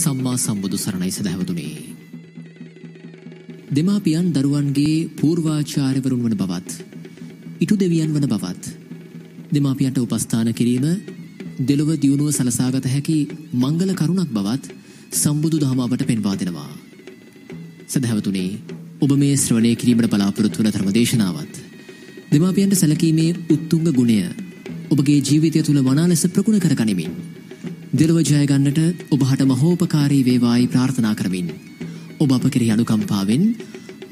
සම්මා සම්බුදු සරණයි සදැහැවතුනේ. දෙමාපියන් දරුවන්ගේ පූර්වාචාර්යවරුන් වන බවත් ඉටු දෙවියන් වන බවත් දෙමාපියන්ට උපස්ථාන කිරීම දෙලොව දියුණුව සලසාගත හැකි මංගල කරුණක් බවත් සම්බුදු දහමාවට පෙන්වා දෙනවා. සදැහැවතුනේ ඔබ මේ ශ්‍රවණය කිරීමට බලාපොරොත්තු වන ධර්මදේශනාවත් දෙමාපියන්ට සැලකීමේ උත්තුංග ගුණය ඔබගේ ජීවිතය තුළ වනා ලෙස ප්‍රගුණ කර ගනිමින් දෙලොව ජයගන්නට ඔබහට මහෝපකාරී වේවායි ප්‍රාර්ථනා කරමින්. ඔබ අප කෙරෙහි අනුකම්පාවෙන්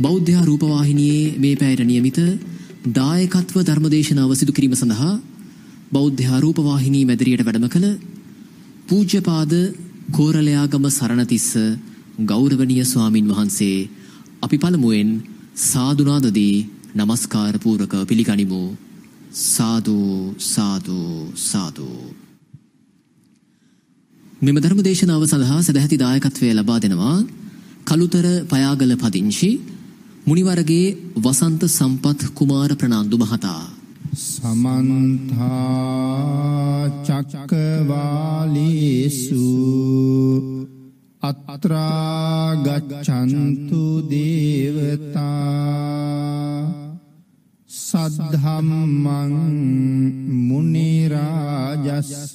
බෞද්ධයා රූපවාහිනයේ මේ පැයට නියමිත දායකත්ව ධර්මදේශනාව සිදු කිරීම සඳහා බෞද්ධයා රූපවාහිනී මැදිරියට වැඩම කළ පූජ්‍යපාද කෝරලයාගම සරණතිස්ස ගෞරවනීය ස්වාමින් වහන්සේ අපි පළමුවෙන් සාදුනාදදී নমස්කාර පූර්වක පිළිගනිමු. සාදු සාදු සාදු මෙම ධර්ම දේශනාව සඳහා සදැහැති දායකත්වය ලබා දෙනවා කළුතර පයාගල පදිංචි මුනිවරගේ වසන්ත සම්පත් කුමාර ප්‍රනාන්දු මහතා සමන්ත චක්කවාලේසු අත්‍රා ගච්ඡන්තු දේවතා සද්ධම්මං මුනි රාජස්ස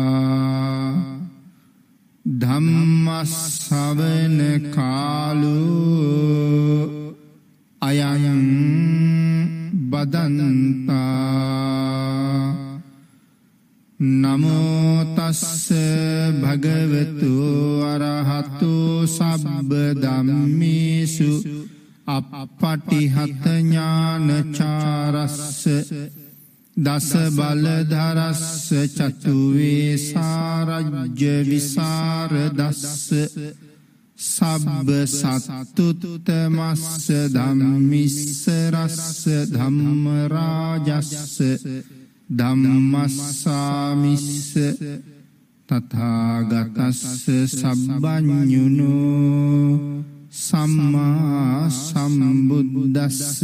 ධම්මස්සවන කාලු අයයන් බදන්තා නමෝ තස්ස භගවතු අරහතු සබ්බ ධම්මේසු අප්පටිහත ඥානචාරස්ස දස බල දරස්ස චතුවේ සාරජ්‍ය විසර දස්ස සබ්බ සත්තුත මස්ස ධම්මිස්ස රස්ස ධම්ම රාජස්ස ධම්මස්සාමිස්ස තථාගතස්ස සබ්බඤුනෝ සම්මා සම්බුද්දස්ස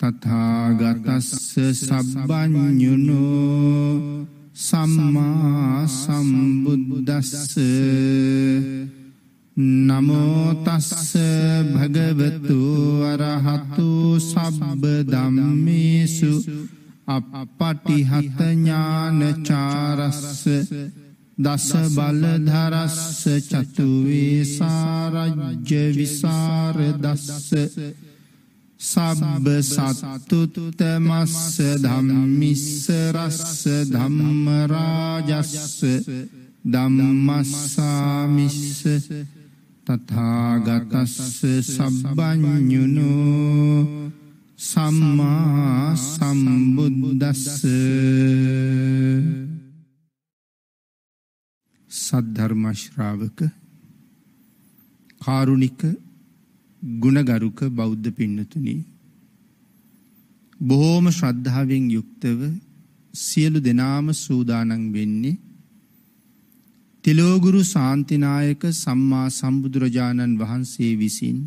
තථාගතස්ස සබ්බඤුනෝ සම්මා සම්බුද්දස්ස නමෝ තස්ස භගවතු අරහතු සබ්බ ධම්මේසු අපපටිහත ඥානචාරස්ස දස බල ධරස්ස චතු වේසාරජ්‍ය විසර දස්ස සබ්බ සත්තුත මස්ස ධම්මිස්ස රස්ස ධම්ම රාජස්ස ධම්මස්සාමිස්ස තථාගතස්ස සබ්බඤුනෝ සම්මා සම්බුද්දස්ස සද්ධර්ම ශ්‍රාවක කාරුණික ගුණගරුක බෞද්ධ පින්නතුනි බොහෝම ශ්‍රද්ධාවෙන් යුක්තව සියලු දෙනාම සූදානම් වෙන්නේ තිලෝගුරු සාන්තිනායක සම්මා සම්බුදුරජාණන් වහන්සේ විසින්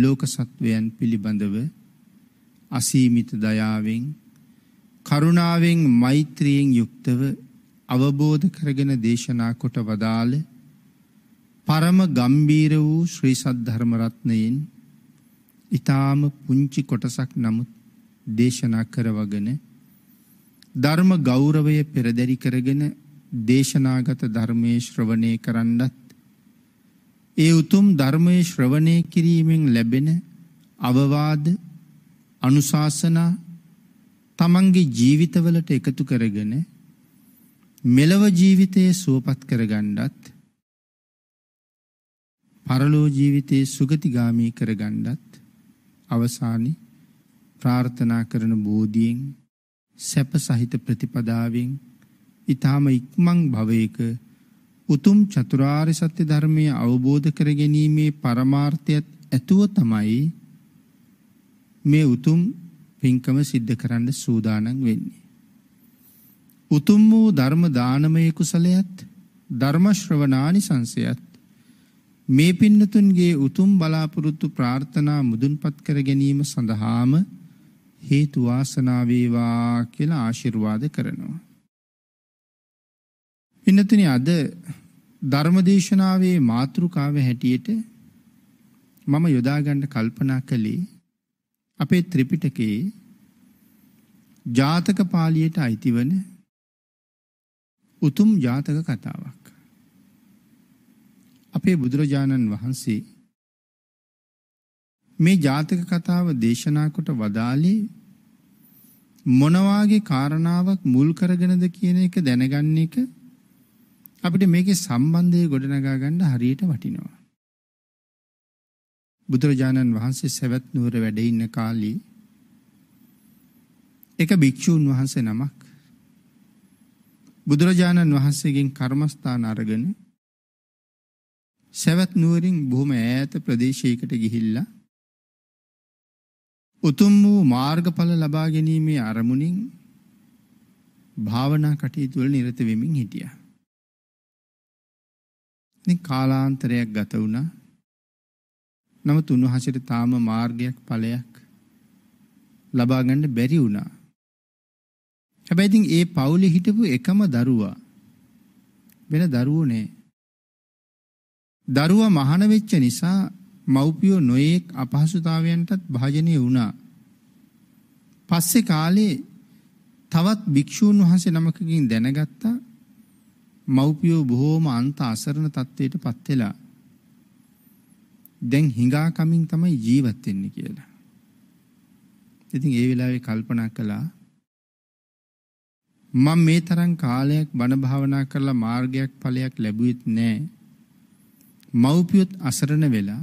ලෝක සත්වයන් පිළිබඳව අසීමිත දයාවෙන් කරුණාවෙන් මෛත්‍රියෙන් යුක්තව අවබෝධ කරගෙන දේශනා කොට වදාළ පරම ගම්බීර වූ ශ්‍රී සද්ධර්ම රත්නයෙන් ඊටාම පුංචි කොටසක් නමුත් දේශනා කරවගෙන ධර්ම ගෞරවය පෙරදරි කරගෙන දේශනාගත ධර්මයේ ශ්‍රවණය කරන්නත් ඒ උතුම් ධර්මයේ ශ්‍රවණය කිරීමෙන් ලැබෙන අවවාද අනුශාසනා තමන්ගේ ජීවිතවලට එකතු කරගෙන මෙලව ජීවිතයේ සුවපත් කරගන්නත් පරලෝ ජීවිතයේ සුගතිගාමී කරගන්නත් අවසානයේ ප්‍රාර්ථනා කරන බෝධියෙන් සැප සහිත ප්‍රතිපදාවෙන් ඊ타ම ඉක්මන් භවයක උතුම් චතුරාර්ය සත්‍ය ධර්මය අවබෝධ කර ගැනීමේ පරමාර්ථයත් ඇතුව තමයි මේ උතුම් පින්කම සිද්ධ කරන්න සූදානම් වෙන්නේ. උතුම් වූ ධර්ම දානමය කුසලයත් ධර්ම ශ්‍රවණානි සංසයත් මේ පින්නතුන්ගේ උතුම් බලාපොරොත්තු ප්‍රාර්ථනා මුදුන්පත් කර ගැනීම සඳහාම හේතු වාසනා වේවා කියලා ආශිර්වාද කරනවා. පින්නතුනි අද ධර්මදේශනාවේ මාතෘකාව හැටියට මම යොදා ගන්න කල්පනා කළේ අපේ ත්‍රිපිටකයේ ජාතක පාළියට අයිතිවන උතුම් ජාතක කතාවක්. අපේ බුදුරජාණන් වහන්සේ මේ ජාතක කතාව දේශනා කොට වදාළේ මොනවාගේ කාරණාවක් මුල් කරගෙනද කියන එක දැනගන්න එක අපිට මේකේ සම්බන්ධය ගොඩනගා ගන්න හරියට වටිනවා. බුදුරජාණන් වහන්සේ සවැත් නුවර වැඩ ඉන්න කාලේ එක භික්ෂූන් වහන්සේ නමක් බුදුරජාණන් වහන්සේගෙන් කර්මස්ථාන අරගෙන සවැත් නුවරින් බොහොම ඈත ප්‍රදේශයකට ගිහිල්ලා උතුම් වූ මාර්ගඵල ලබා ගැනීමේ අරමුණින් භාවනා කටයුතු වල නිරත වෙමින් හිටියා. ඉතින් කාලාන්තරයක් ගත වුණා. නමුත් උන්වහන්සේට තාම මාර්ගයක් ඵලයක් ලබා ගන්න බැරි වුණා. හැබැයි ඉතින් ඒ පවුලේ හිටපු එකම දරුවා වෙන දරුවෝ නෑ. දරුවා මහාන වෙච්ච නිසා මව්පියෝ නොයේක් අපහසුතාවයන්ටත් භාජනය වුණා. පස්සේ කාලේ තවත් භික්ෂූන් වහන්සේ නමකකින් දැනගත්තා මව්පියෝ බොහෝම අන්ත අසරණ තත්ත්වයට පත් වෙලා දැන් හිඟා කමින් තමයි ජීවත් වෙන්නේ කියලා. ඉතින් ඒ වෙලාවේ කල්පනා කළා මම මේ තරම් කාලයක් බණ භාවනා කරලා මාර්ගයක් ඵලයක් ලැබුවෙත් නැහැ. මව්පියොත් අසරණ වෙලා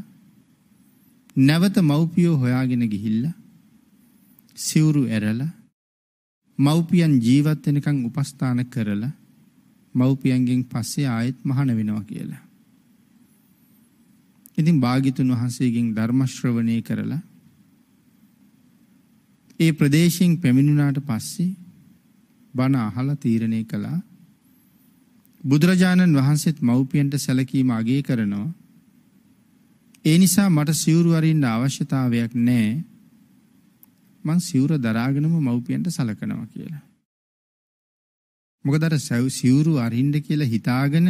නැවත මව්පියෝ හොයාගෙන ගිහිල්ලා සිවුරු ඇරලා මව්පියන් ජීවත් වෙනකන් උපස්ථාන කරලා මව්පියන්ගෙන් පස්සේ ආයෙත් මහාන වෙනවා කියලා. ඉතින් භාග්‍යතුන් වහන්සේගෙන් ධර්ම ශ්‍රවණය කරලා ඒ ප්‍රදේශයෙන් පැමිණුණාට පස්සේ බණ අහලා තීරණය කළා බුදුරජාණන් වහන්සේත් මව්පියන්ට සැලකීම අගය කරනවා. ඒ නිසා මට සිවුරු අරින්න අවශ්‍යතාවයක් නැහැ. මං සිවුර දරාගෙනම මව්පියන්ට සලකනවා කියලා. මොකද අර සිවුරු අරින්න කියලා හිතාගෙන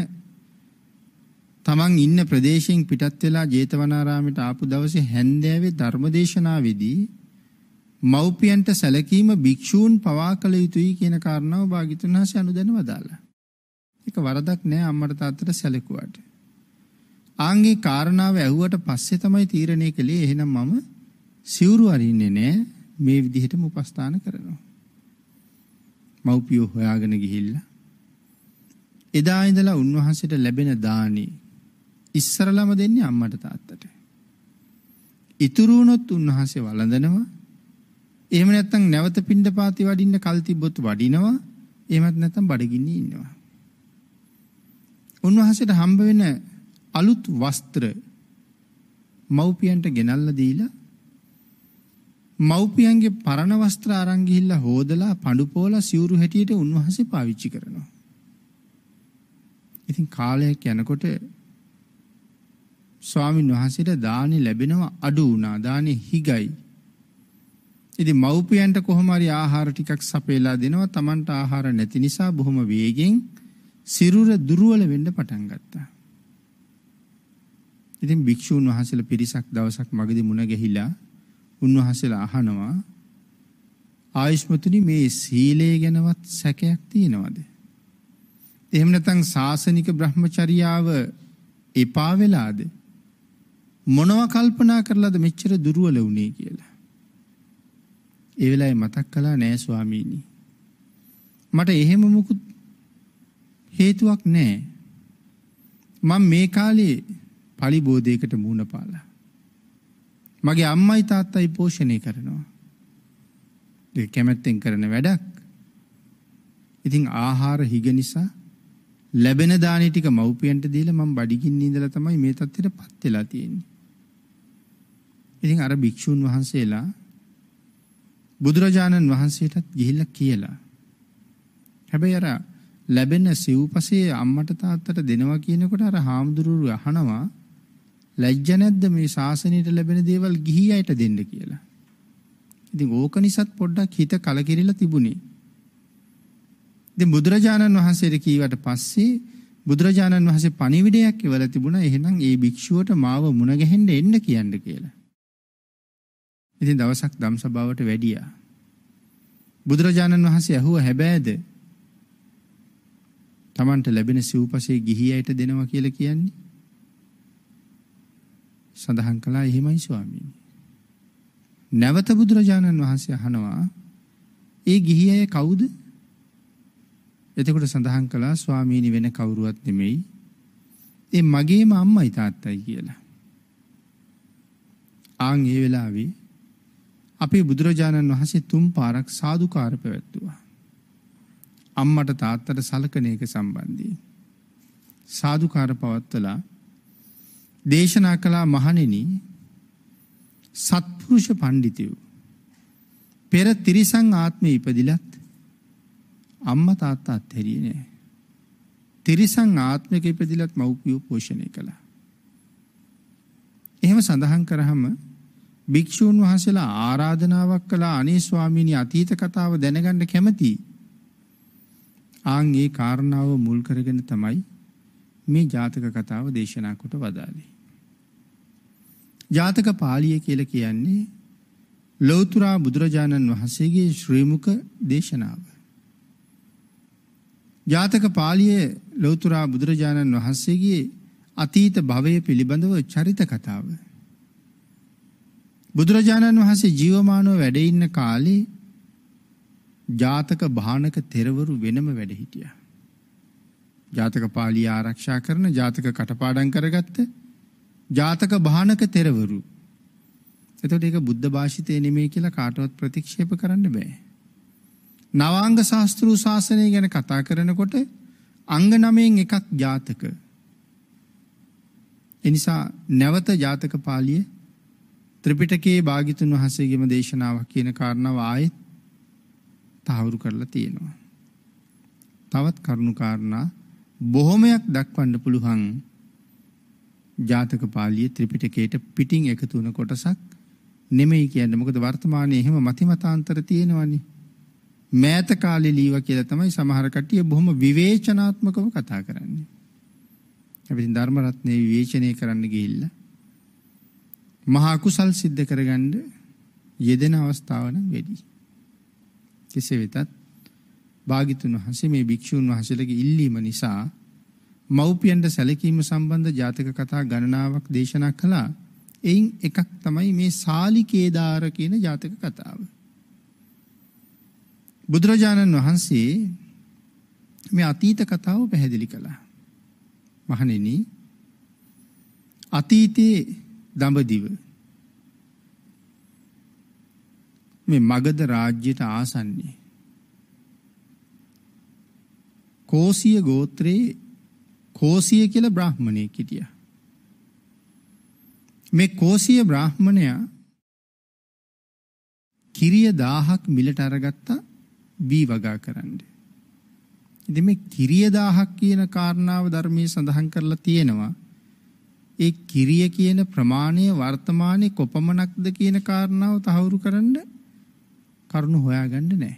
තමන් ඉන්න ප්‍රදේශයෙන් පිටත් වෙලා ජේතවනාරාමයට ආපු දවසේ හැන්දෑවේ ධර්මදේශනාවේදී මව්පියන්ට සැලකීම භික්ෂූන් පවා කළ යුතුයි කියන කාරණාව භාග්‍යතුන් වහන්සේ අනුදැන වදාළා. එක වරදක් නෑ අම්මට තාත්තට සැලකුවාට. ආන්ගේ කාරණාව ඇහුවට පස්සේ තමයි තීරණය කළේ එහෙනම් මම සිවුරු අරින්නේ නෑ මේ විදිහටම උපස්ථාන කරනවා. මව්පියෝ හොයාගෙන ගිහිල්ලා එදා ඉඳලා උන්වහන්සේට ලැබෙන දානි ඉස්සරලම දෙන්නේ අම්මට තාත්තට. ඉතුරු වුණොත් උන්වහන්සේ වළඳනවා. එහෙම නැත්නම් නැවත පින්ඩපාති වඩින්න කල් තිබ්බොත් වඩිනවා. එහෙමත් නැත්නම් බඩගින්නේ ඉන්නවා. උන්වහන්සේට හම්බ වෙන අලුත් වස්ත්‍ර මව්පියන්ට ගෙනල්ලා දීලා මව්පියන්ගේ පරණ වස්ත්‍ර අරන් ගිහිල්ලා හොදලා පඳු පොලා සිවුරු හැටියට උන්වහන්සේ පාවිච්චි කරනවා. ඉතින් කාලයක් යනකොට ස්වාමින් වහන්සේට දානි ලැබෙනවා අඩු වුණා. දානි හිගයි. ඉතින් මව්පියන්ට කොහොම හරි ආහාර ටිකක් සපයලා දෙනවා. Tamanට ආහාර නැති නිසා බොහොම වේගෙන් සිරුර දුර්වල වෙන්න පටන් ගත්තා. ඉතින් භික්ෂුන් වහන්සේලා පිරිසක් දවසක් මගදී මුණ ගැහිලා උන්වහන්සේලා අහනවා ආයුෂ්මතුනි මේ සීලය ගැනවත් සැකයක් තියෙනවද? එහෙම නැත්නම් සාසනික බ්‍රහ්මචර්යාව එපා වෙලාද? මොනව කල්පනා කරලාද මෙච්චර දුර්වල වුනේ කියලා. ඒ වෙලාවේ මතක් කළා නෑ ස්වාමීනි. මට එහෙම මුකුත් හේතුවක් නැහැ. මම මේ කාලේ pali බෝධයකට මූණ පාලා. මගේ අම්මයි තාත්තයි පෝෂණය කරනවා. ඒ කැමැත්තෙන් කරන වැඩක්. ඉතින් ආහාර හිග නිසා ලැබෙන දාණේ ටික මව්පියන්ට දීලා මම බඩගින්න ඉඳලා තමයි මේ තත්ත්වයටපත් වෙලා තියෙන්නේ. ඉතින් අර භික්ෂුන් වහන්සේලා බුදුරජාණන් වහන්සේටත් ගිහිල්ලා කියලා. හැබැයි අර ලැබෙන සිව්පසේ අම්මට තාත්තට දෙනවා කියනකොට අර හාමුදුරුවෝ අහනවා ලැජ්ජ නැද්ද මේ ශාසනයට ලැබෙන දේවල් ගිහි අයට දෙන්න කියලා. ඉතින් ඕක නිසාත් පොඩ්ඩක් හිත කලකිරිලා තිබුණේ. ඉතින් බුදුරජාණන් වහන්සේට කීවට පස්සේ බුදුරජාණන් වහන්සේ පණිවිඩයක් ඉවලා තිබුණා එහෙනම් ඒ භික්ෂුවට මාව මුණ ගැහෙන්න එන්න කියන්න කියලා. ඉතින් දවසක් ධම්සභාවට වැඩියා. බුදුරජාණන් වහන්සේ ඇහුව හැබෑද Tamanට ලැබෙන සිව්පසේ ගිහියට දෙනවා කියලා කියන්නේ සඳහන් කළා එහෙමයි ස්වාමීනි. නැවත බුදුරජාණන් වහන්සේ අහනවා ඒ ගිහියය කවුද? එතකොට සඳහන් කළා ස්වාමීනි වෙන කවුරුවත් නෙමෙයි. ඒ මගේම අම්මයි තාත්තයි කියලා. ආන් ඒ වෙලාවේ අපේ බුදුරජාණන් වහන්සේ තුන් පාරක් සාදුකාර පැවැත්තුවා. අම්මට තාත්තට සලකන එක සම්බන්ධයෙන් සාදුකාර පවත්වලා දේශනා කළා මහණෙනි සත්පුරුෂ පඬිතුයෝ පෙර තිරිසන් ආත්මෙ ඉපදිලත් අම්මා තාත්තා අත්හැරියේ නෑ තිරිසන් ආත්මයක ඉපදිලත් මව්පියෝ පෝෂණය කළා එහෙම සඳහන් කරාම භික්ෂූන් වහන්සේලා ආරාධනාවක් කළා අනේ ස්වාමීනි අතීත කතාව දැනගන්න කැමතියි ආන් ඒ කාරණාව මුල් කරගෙන තමයි මේ ජාතක කතාව දේශනා කොට වදාළේ. ජාතක පාලිය කියල කියන්නේ ලෝතුරා බුදුරජාණන් වහන්සේගේ ශ්‍රීමුක දේශනාව. ජාතක පාලිය ලෝතුරා බුදුරජාණන් වහන්සේගේ අතීත භවය පිළිබඳව චරිත කතාව. බුදුරජාණන් වහන්සේ ජීවමානව වැඩඉන්න කාලේ ජාතක භානක තෙරවරු වෙනම වැඩ හිටියා. ජාතක පාලිය ආරක්ෂා කරන ජාතක කටපාඩම් කරගත්ත ජාතක භානක තෙරවරු. එතකොට ඒක බුද්ධ භාෂිතේ නෙමෙයි කියලා කාටවත් ප්‍රතික්ෂේප කරන්න බෑ. නවාංග ශාස්ත්‍රීය ශාසනය ගැන කතා කරනකොට අංග 9න් එකක් ජාතක. එනිසා නැවත ජාතක පාළිය ත්‍රිපිටකයේ භාග්‍යතුන් වහන්සේගේම දේශනාවක් කියන කාරණාව ආයෙත් තහවුරු කරලා තියෙනවා. තවත් කරුණු කාරණා බොහොමයක් දක්වන්න පුළුවන් ජාතක පාලියේ ත්‍රිපිටකයට පිටින් එකතු වුණ කොටසක් නෙමෙයි කියන්නේ. මොකද වර්තමානයේ එහෙම මතිමතාන්තර තියෙනවනේ. මෑත කාලේ ලීවා කියලා තමයි සමහර කට්ටිය බොහොම විවේචනාත්මකව කතා කරන්නේ. අපි ඉතින් ධර්ම රත්නේ විවේචනය කරන්න ගිහිල්ලා මහා කුසල් සිද්ධ කරගන්න යෙදෙන අවස්ථාව නම් වැඩියි. කෙසේ වෙතත් භාගිතුන් වහන්සේ මේ භික්ෂූන් වහන්සේලගේ ඉල්ලීම නිසා මව්පියන්ට සැලකීම සම්බන්ධ ජාතක කතා ගණනාවක් දේශනා කළා. එයින් එකක් තමයි මේ සාලිකේදාර කියන ජාතක කතාව. බුදුරජාණන් වහන්සේ මේ අතීත කතාව පැහැදිලි කළා. මහණෙනි අතීතයේ දඹදිව මේ මගධ රාජ්‍යයට ආසන්නේ. කෝසිය ගෝත්‍රයේ කෝසිය කියලා බ්‍රාහ්මණයෙක් හිටියා. මේ කෝසිය බ්‍රාහ්මණයා කිරිය 1000ක් මිලට අරගත්තා වී වගා කරන්න. ඉතින් මේ කිරිය 1000ක් කියන කාරණාව ධර්මයේ සඳහන් කරලා තියෙනවා. ඒ කිරිය කියන ප්‍රමාණය වර්තමානයේ කොපමණක්ද කියන කාරණාව තහවුරු කරන්න කරුණු හොයාගන්න නෑ.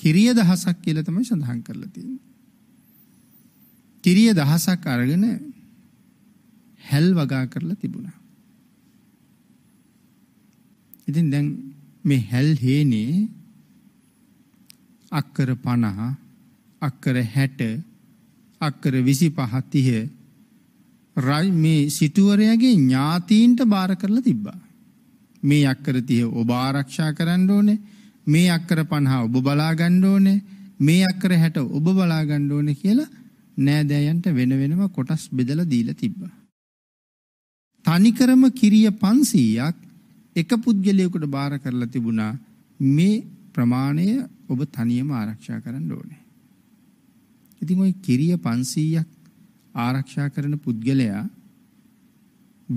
කිරිය දහසක් කියලා තමයි සඳහන් කරලා තියෙන්නේ. කිරිය දහසක් අරගෙන හැල් වගා කරලා තිබුණා. ඉතින් දැන් මේ හැල් හේනේ අක්කර 50 අක්කර 60 අක්කර 25 30 රයි මේ සිටුවරයාගේ ඥාතීන්ට බාර කරලා තිබ්බා. මේ අක්කර 30 ඔබ ආරක්ෂා කරන්න ඕනේ. මේ අක්කර 50 ඔබ බලා ගන්න ඕනේ මේ අක්කර 60 ඔබ බලා ගන්න ඕනේ කියලා නෑදෑයන්ට වෙන වෙනම කොටස් බෙදලා දීලා තිබ්බා. තනිකරම කිරිය 500ක් එක පුද්ගලයෙකුට බාර කරලා තිබුණා මේ ප්‍රමාණය ඔබ තනියම ආරක්ෂා කරන්න ඕනේ. ඉතින් ওই කිරිය 500ක් ආරක්ෂා කරන පුද්ගලයා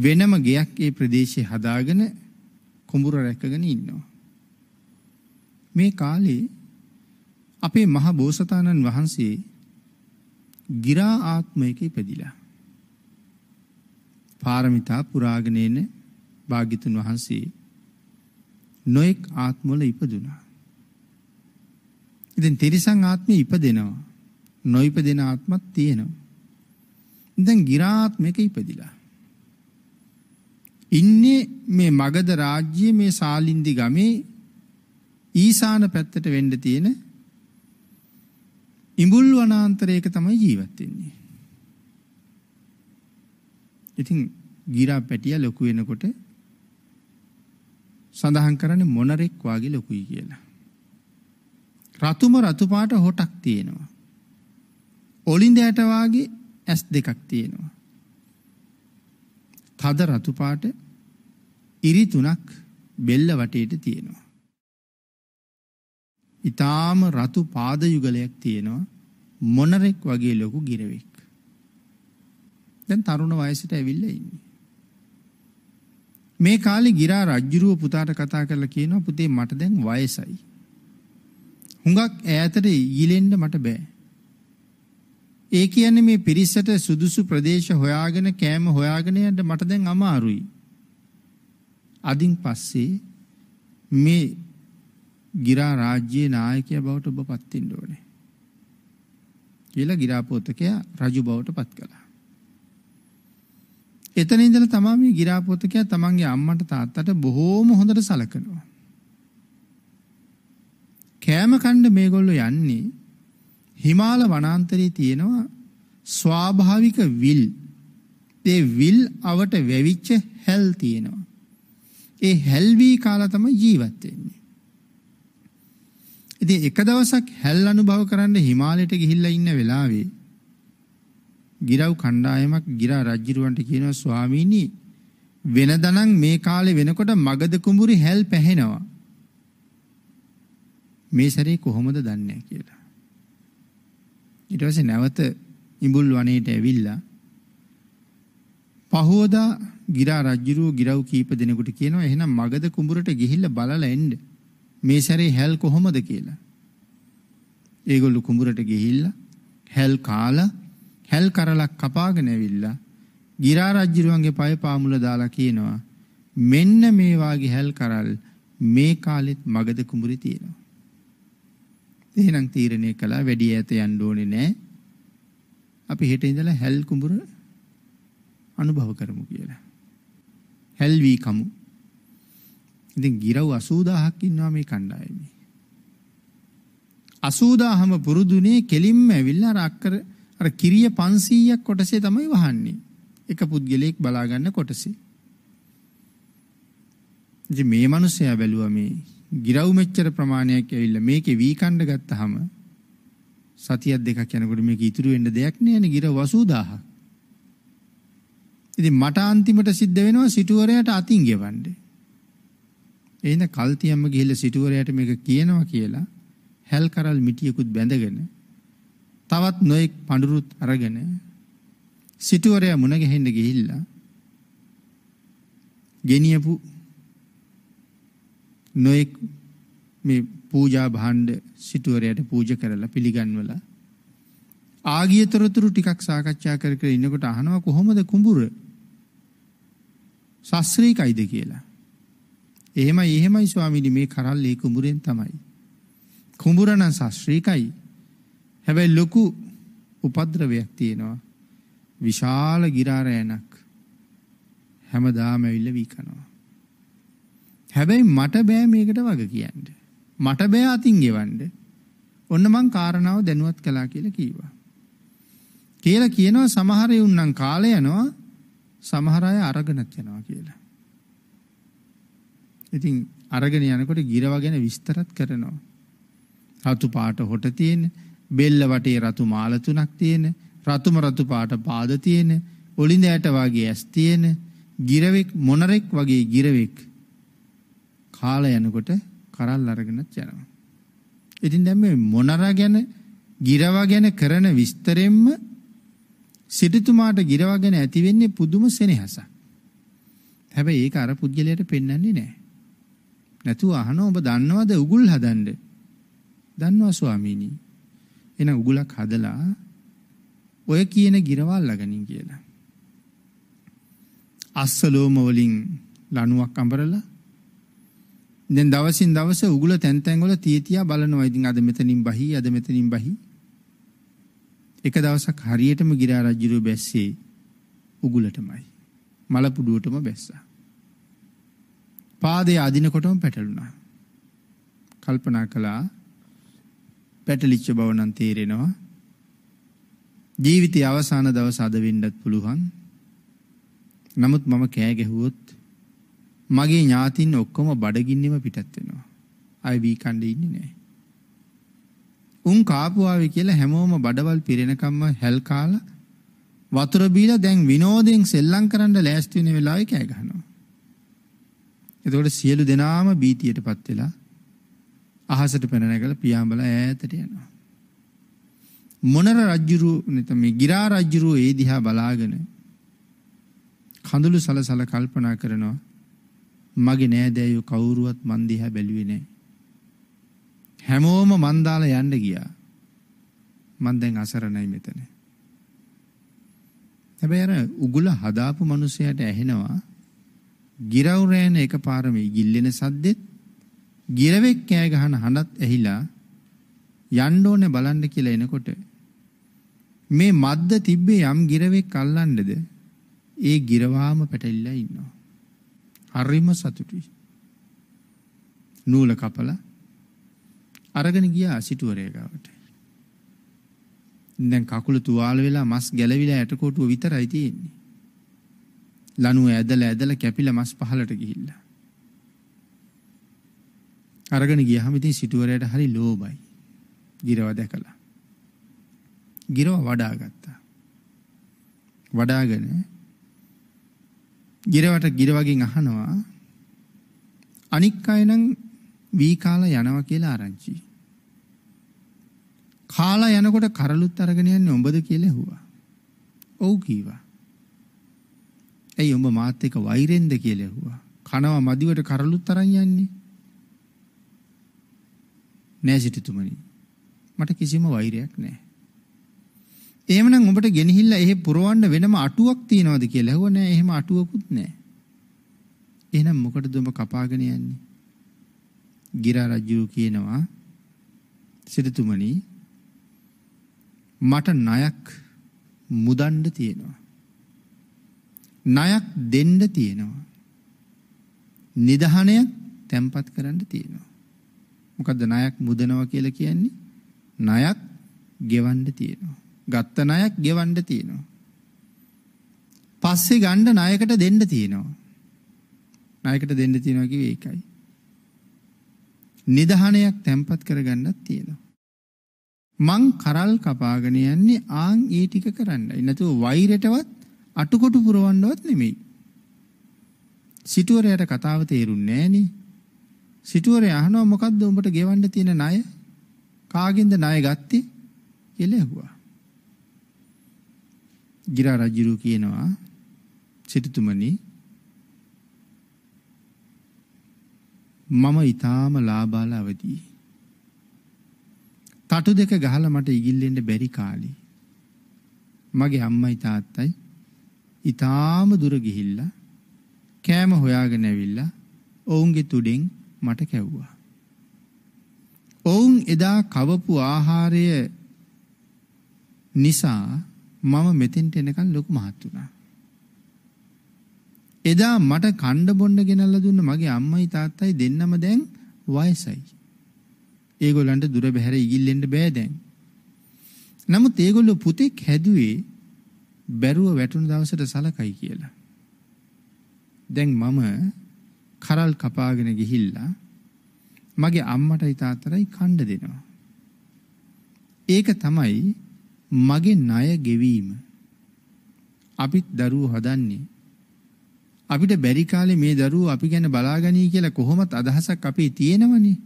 වෙනම ගෙයක් ඒ ප්‍රදේශයේ හදාගෙන කුඹුර රැකගෙන ඉන්නවා. මේ කාලේ අපේ මහ බෝසතාණන් වහන්සේ ගිරා ආත්මයක ඉපදිලා. පාරමිතා පුරාගෙන එන භාග්‍යතුන් වහන්සේ නොඑක් ආත්මවල ඉපදුනා. ඉතින් තිරිසන් ආත්මෙ ඉපදෙනවා. නොඉපදෙන ආත්මත් තියෙනවා. දැන් ගිරාත්මක ඉපදිලා. ඉන්නේ මේ මගධ රාජ්‍යයේ මේ ශාලින්දි ගමේ ඊසාන පැත්තට වෙන්න තියෙන ඉඹුල් වනාන්තරයක තමයි ජීවත් වෙන්නේ. ඉතින් ගිරා පැටිය ලොකු වෙනකොට සඳහන් කරන්නේ මොනරෙක් වාගේ ලොකුයි කියලා. රතුම රතු පාට හොටක් තියෙනවා. ඔලින්දයට වාගේ ඇස් දෙකක් තියෙනවා. තද රතු පාට ඉරි තුනක් බෙල්ල වටේට තියෙනවා. ඊටාම රතු පාද යුගලයක් තියෙනවා මොනරෙක් වගේ ලොකු ගිරවෙක්. දැන් තරුණ වයසට ඇවිල්ලා ඉන්නේ. මේ කාලේ ගිරා රජ්ජුරුව පුතාට කතා කරලා කියනවා පුතේ මට දැන් වයසයි. හුඟක් ඈතට ඊලෙන්න මට බෑ. ඒ කියන්නේ මේ පිරිසට සුදුසු ප්‍රදේශ හොයාගෙන කෑම හොයාගෙන යන්න මට දැන් අමාරුයි. අදින් පස්සේ මේ ගිරා රාජ්‍යයේ නායකයා බවට ඔබ පත් වෙන්න ඕනේ. කියලා ගිරා පොතකයා රජු බවට පත් කළා. එතන ඉඳලා තමයි මේ ගිරා පොතකයා තමන්ගේ අම්මට තාත්තට බොහෝම හොඳට සලකනවා. කෑම කන්න මේගොල්ලෝ යන්නේ හිමාල වනාන්තරයේ තියෙනවා ස්වාභාවික විල්. ඒ විල් අවට වැවිච්ච හැල් තියෙනවා. ඒ හැල් වී කාලා තමයි ජීවත් වෙන්නේ. ඉතින් එක දවසක් හැල් අනුභව කරන්න හිමාලයට ගිහිල්ලා ඉන්න වෙලාවේ ගිරව් කණ්ඩායමක් ගිරා රජුරවන්ට කියනවා ස්වාමීනි වෙනදනම් මේ කාලේ වෙනකොට මගද කුඹුරි හැල් පැහෙනවා. මේ සැරේ කොහොමද දන්නේ කියලා. ඊට පස්සේ නැවත ඉඹුල් වනයේට ඇවිල්ලා පහෝදා ගිරා රජුරෝ ගිරව් කීප දෙනෙකුට කියනවා එහෙනම් මගද කුඹුරට ගිහිල්ලා බලලා එන්න. මේ සැරේ හැල් කොහොමද කියලා. ඒගොල්ලෝ කුඹරට ගිහිල්ලා හැල් කාලා හැල් කරලක් කපාගෙන ඇවිල්ලා ගිරා රජුරුවන්ගේ පය පාමුල දාලා කියනවා මෙන්න මේ වාගේ හැල් කරල් මේ කාලෙත් මගද කුඹුරි තියෙනවා. එහෙනම් තීරණය කළා වැඩි ඈත යන්න ඕනේ නෑ. අපි හෙට ඉඳලා හැල් කුඹුර අනුභව කරමු කියලා. හැල් වී කමු ඉතින් ගිරව් 80000ක් ඉන්නවා මේ කණ්ඩායමේ. 80000ම පුරුදුනේ කෙලින්ම ඇවිල්ලා අර අක්කර අර කිරිය 500ක් කොටසේ තමයි වහන්නේ. එක පුද්ගලයෙක් බලා ගන්න කොටසේ. ඉතින් මේ මිනිස්සයා බැලුවා මේ ගිරව් මෙච්චර ප්‍රමාණයක් ඇවිල්ලා මේකේ වීකණ්ඩ ගත්තාම සතියක් දෙකක් යනකොට මේක ඉතුරු වෙන්න දෙයක් නෑනේ ගිරව් 80000ක්. ඉතින් මට අන්තිමට සිද්ධ වෙනවා සිටුවරයට අතින් ගෙවන්නේ. එයින කල්තියම්ම ගිහිල්ලා සිටුවරයට මේක කියනවා කියලා හැල් කරල් මිටියකුත් බැඳගෙන තවත් නොයෙක් පඳුරුත් අරගෙන සිටුවරයා මුණ ගැහෙන්න ගිහිල්ලා ගෙනියපු නොයෙක් මේ පූජා භාණ්ඩ සිටුවරයට පූජ කරලා පිළිගන්වලා ආගිය තොරතුරු ටිකක් සාකච්ඡා කර කර ඉන්නකොට අහනවා කොහොමද කුඹුර සස්ත්‍රීකයිද කියලා එහෙමයි එහෙමයි ස්වාමීනි මේ කරල්ලේ කුඹුරෙන් තමයි. කුඹුර නම් ශාස්ත්‍රීකයි. හැබැයි ලොකු උපද්‍රවයක් තියෙනවා. විශාල ගිරාරෑනක් හැමදාම ඇවිල්ලා වීකනවා. හැබැයි මට බෑ මේකට වග කියන්න. මට බෑ අතින් ගෙවන්න. ඔන්න මං කාරණාව දැනුවත් කළා කියලා කීවා. කියලා කියනවා සමහර යුන්නම් කාලය යනවා සමහර අය අරගෙනත් යනවා කියලා. ඉතින් අරගෙන යනකොට ගිරව ගැන විස්තරත් කරනවා. රතු පාට හොට තියෙන, බෙල්ල වටේ රතු මාල තුනක් තියෙන, රතුම රතු පාට පාද තියෙන, ඔලිඳ ඇට වගේ ඇස් තියෙන, ගිරවෙක් මොනරෙක් වගේ ගිරවෙක් කාලා යනකොට කරල් අරගෙනත් යනවා. ඉතින් දැන් මේ මොනරා ගැන, ගිරව ගැන කරන විස්තරෙම්ම සිටුතුමාට ගිරව ගැන ඇති වෙන්නේ පුදුම සෙනෙහසක්. හැබැයි ඒක අර පුද්ගලයාට පෙන්වන්නේ නැහැ. නැතුව අහන ඔබ දන්නවද උගුල් හදන්න? දන්නවා ස්වාමීනි. එහෙනම් උගුලක් හදලා ඔය කියන ගිරවල් ලගනින් කියලා. අස්සලෝම වලින් ලණුවක් අඹරලා දැන් දවසින් දවස උගුල තැන් තැන් වල තියතියා බලනවා. ඉතින් අද මෙතනින් බහි අද මෙතනින් බහි. එක දවසක් හරියටම ගිරා රජුරු බැස්සේ උගුලටමයි. මල පුඩුවටම බැස්සා. පාදයේ අදිනකොටම පැටලුණා. කල්පනා කළා පැටලිච්ච බව නම් තේරෙනවා. ජීවිතයේ අවසාන දවස අද වෙන්නත් පුළුවන්. නමුත් මම කෑ ගැහුවොත් මගේ ඥාතින් ඔක්කොම බඩගින්නෙම පිටත් වෙනවා. අය වීකණ්ඩේ ඉන්නේ නැහැ. උන් කාපුවාවේ කියලා හැමෝම බඩවල් පිරෙනකම්ම හැල් කාලා වතුර බීලා දැන් විනෝදයෙන් සෙල්ලම් කරන්න ලෑස්ති වෙන වෙලාවේ කෑ ගහනවා. එතකොට සියලු දෙනාම බීතියටපත් වෙලා අහසට පැන නැගලා පියාඹල ඈතට යනවා. මොනර රජුරුව නැත්නම් මේ ගිරා රජුරුව ඒ දිහා බලාගෙන කඳුළු සලසල කල්පනා කරනවා මගේ නෑදෑයෝ කවුරුවත් මන් දිහා බැලුවේ නෑ. හැමෝම මන් දාලා යන්න ගියා. මන් දැන් අසරණයි මෙතන. හැබැයි අර උගුල හදාපු මිනිසයාට ඇහෙනවා ගිරව් රෑන එකපාර මේ ගිල්ලෙන සද්දෙත් ගිරවෙක් කෑ ගහන හඬත් ඇහිලා යන්න ඕනේ බලන්න කියලා එනකොට මේ මද්ද තිබ්බේ යම් ගිරවෙක් අල්ලන්නද ඒ ගිරවාම පැටලිලා ඉන්නවා. හරිම සතුටුයි. නූල කපලා අරගෙන ගියා සිටුවරේ ගාවට. දැන් කකුල තුවාල වෙලා මස් ගැලවිලා ඇටකොටුව විතරයි තියෙන්නේ. ලනුව ඇදලා ඇදලා කැපිලා මස් පහලට ගිහිල්ලා. අරගෙන ගියහම ඉතින් සිටුවරයට හරි ලෝභයි. ගිරව දැකලා. ගිරව වඩාගත්තා. වඩාගෙන ගිරවට ගිරවගෙන් අහනවා අනික් අය නම් වී කාලා යනවා කියලා ආරංචි. කාලා යනකොට කරලුත් අරගෙන යන්නේ උඹද කියලා ඇහුවා. ඔව් කීවා. ඇයි උඹ මාත් එක්ක වෛරෙන්ද කියලා ඇහුවා. කනවා මදිවට කරලුත් තරන් යන්නේ. නෑ සිටුතුමනි. මට කිසිම වෛරයක් නෑ. එහෙමනම් උඹට ගෙනහිල්ලා එහෙ පුරවන්න වෙනම අටුවක් තියනවද කියලා ඇහුවා නෑ එහෙම අටුවකුත් නෑ. එහෙනම් මොකටද උඹ කපාගෙන යන්නේ? ගිරා රජු කියනවා සිටුතුමනි මට ණයක් මුදන්න තියෙනවා. ණයක් දෙන්න තියෙනවා. නිදහණය තැම්පත් කරන්න තියෙනවා. මොකද්ද ණයක් මුදනවා කියලා කියන්නේ? ණයක් ගෙවන්න තියෙනවා. ගත්ත ණයක් ගෙවන්න තියෙනවා. පස්සේ ගන්න ණයකට දෙන්න තියෙනවා. ණයකට දෙන්න තියෙනවා කිව්වේ ඒකයි. නිදහණයක් තැම්පත් කරගන්නත් තියෙනවා. මං කරල් කපාගෙන යන්නේ ආන් ඒ ටික කරන්නයි. නැතුව වෛරයටවත් අටකොටු පුරවන්නවත් නෙමෙයි. සිටුවරයට කතාව තේරුන්නේ නෑනේ. සිටුවරේ අහනවා මොකද්ද උඹට ගෙවන්න තියෙන ණය? කාගෙන්ද ණය ගත්තේ? කියලා ඇහුවා. ගිරා රජුරු කියනවා සිටුතුමනි මම ඊටාම ලාබාල අවදී. තටු දෙක ගහලා මට ඉගිල්ලෙන්න බැරි කාලේ. මගේ අම්මයි තාත්තයි ඊටාම දුර ගිහිල්ලා කෑම හොයාගෙන ඇවිල්ලා ඔවුන්ගේ තුඩෙන් මට කැව්වා. ඔවුන් එදා කවපු ආහාරය නිසා මම මෙතෙන්ට එනකන් ලොකු මහත් වුණා. එදා මට කණ්ඩ බොණ්ඩ ගෙනල්ලා දුන්න මගේ අම්මයි තාත්තයි දෙන්නම දැන් වයසයි. ඒගොල්ලන්ට දුර බැහැර ඉගිල්ලෙන්න බෑ දැන්. නමුත් ඒගොල්ලෝ පුතෙක් හැදුවේ බැරුව වැටුණු දවසට සලකයි කියලා. දැන් මම කරල් කපාගෙන ගිහිල්ලා මගේ අම්මටයි තාත්තටයි කණ්ඩ දෙනවා. ඒක තමයි මගේ ණය ගෙවීම. අපිත් දරුවෝ හදන්නේ. අපිට බැරි කාලේ මේ දරුවෝ අපි ගැන බලාගනී කියලා කොහොමත් අදහසක් අපේ තියෙනවනේ.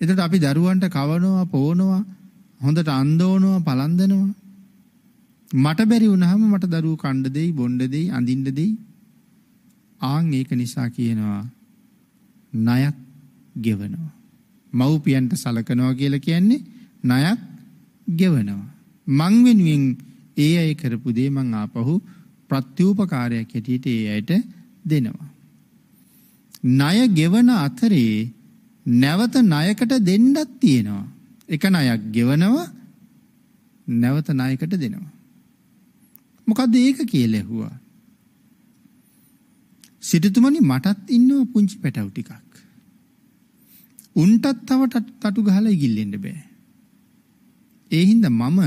එතකොට අපි දරුවන්ට කවනවා, පෝනවා, හොඳට අන්දෝනවා, පලන්දනවා. මට බැරි වුණාම මට දරුවෝ කණ්ඩ දෙයි, බොණ්ඩ දෙයි, අඳින්න දෙයි. ආන් ඒක නිසා කියනවා ණයක් ගෙවනවා. මව්පියන්ට සලකනවා කියලා කියන්නේ ණයක් ගෙවනවා. මං වෙනුවෙන් ඒ අය කරපු දේ මං ආපහු ප්‍රත්‍යූපකාරයක් හැටියට ඒ අයට දෙනවා. ණය ගෙවන අතරේ නැවත ණයකට දෙන්නත් තියෙනවා. එක ණයක් ගෙවනවා නැවත ණයකට දෙනවා. මොකද ඒක කියලා ඇහුවා. සිටුතුමනි මටත් ඉන්නවා පුංචි පැටව් ටිකක්. උන්ටත් තව තටු ගහලා ඉගිල්ලෙන්න බෑ. ඒ හින්දා මම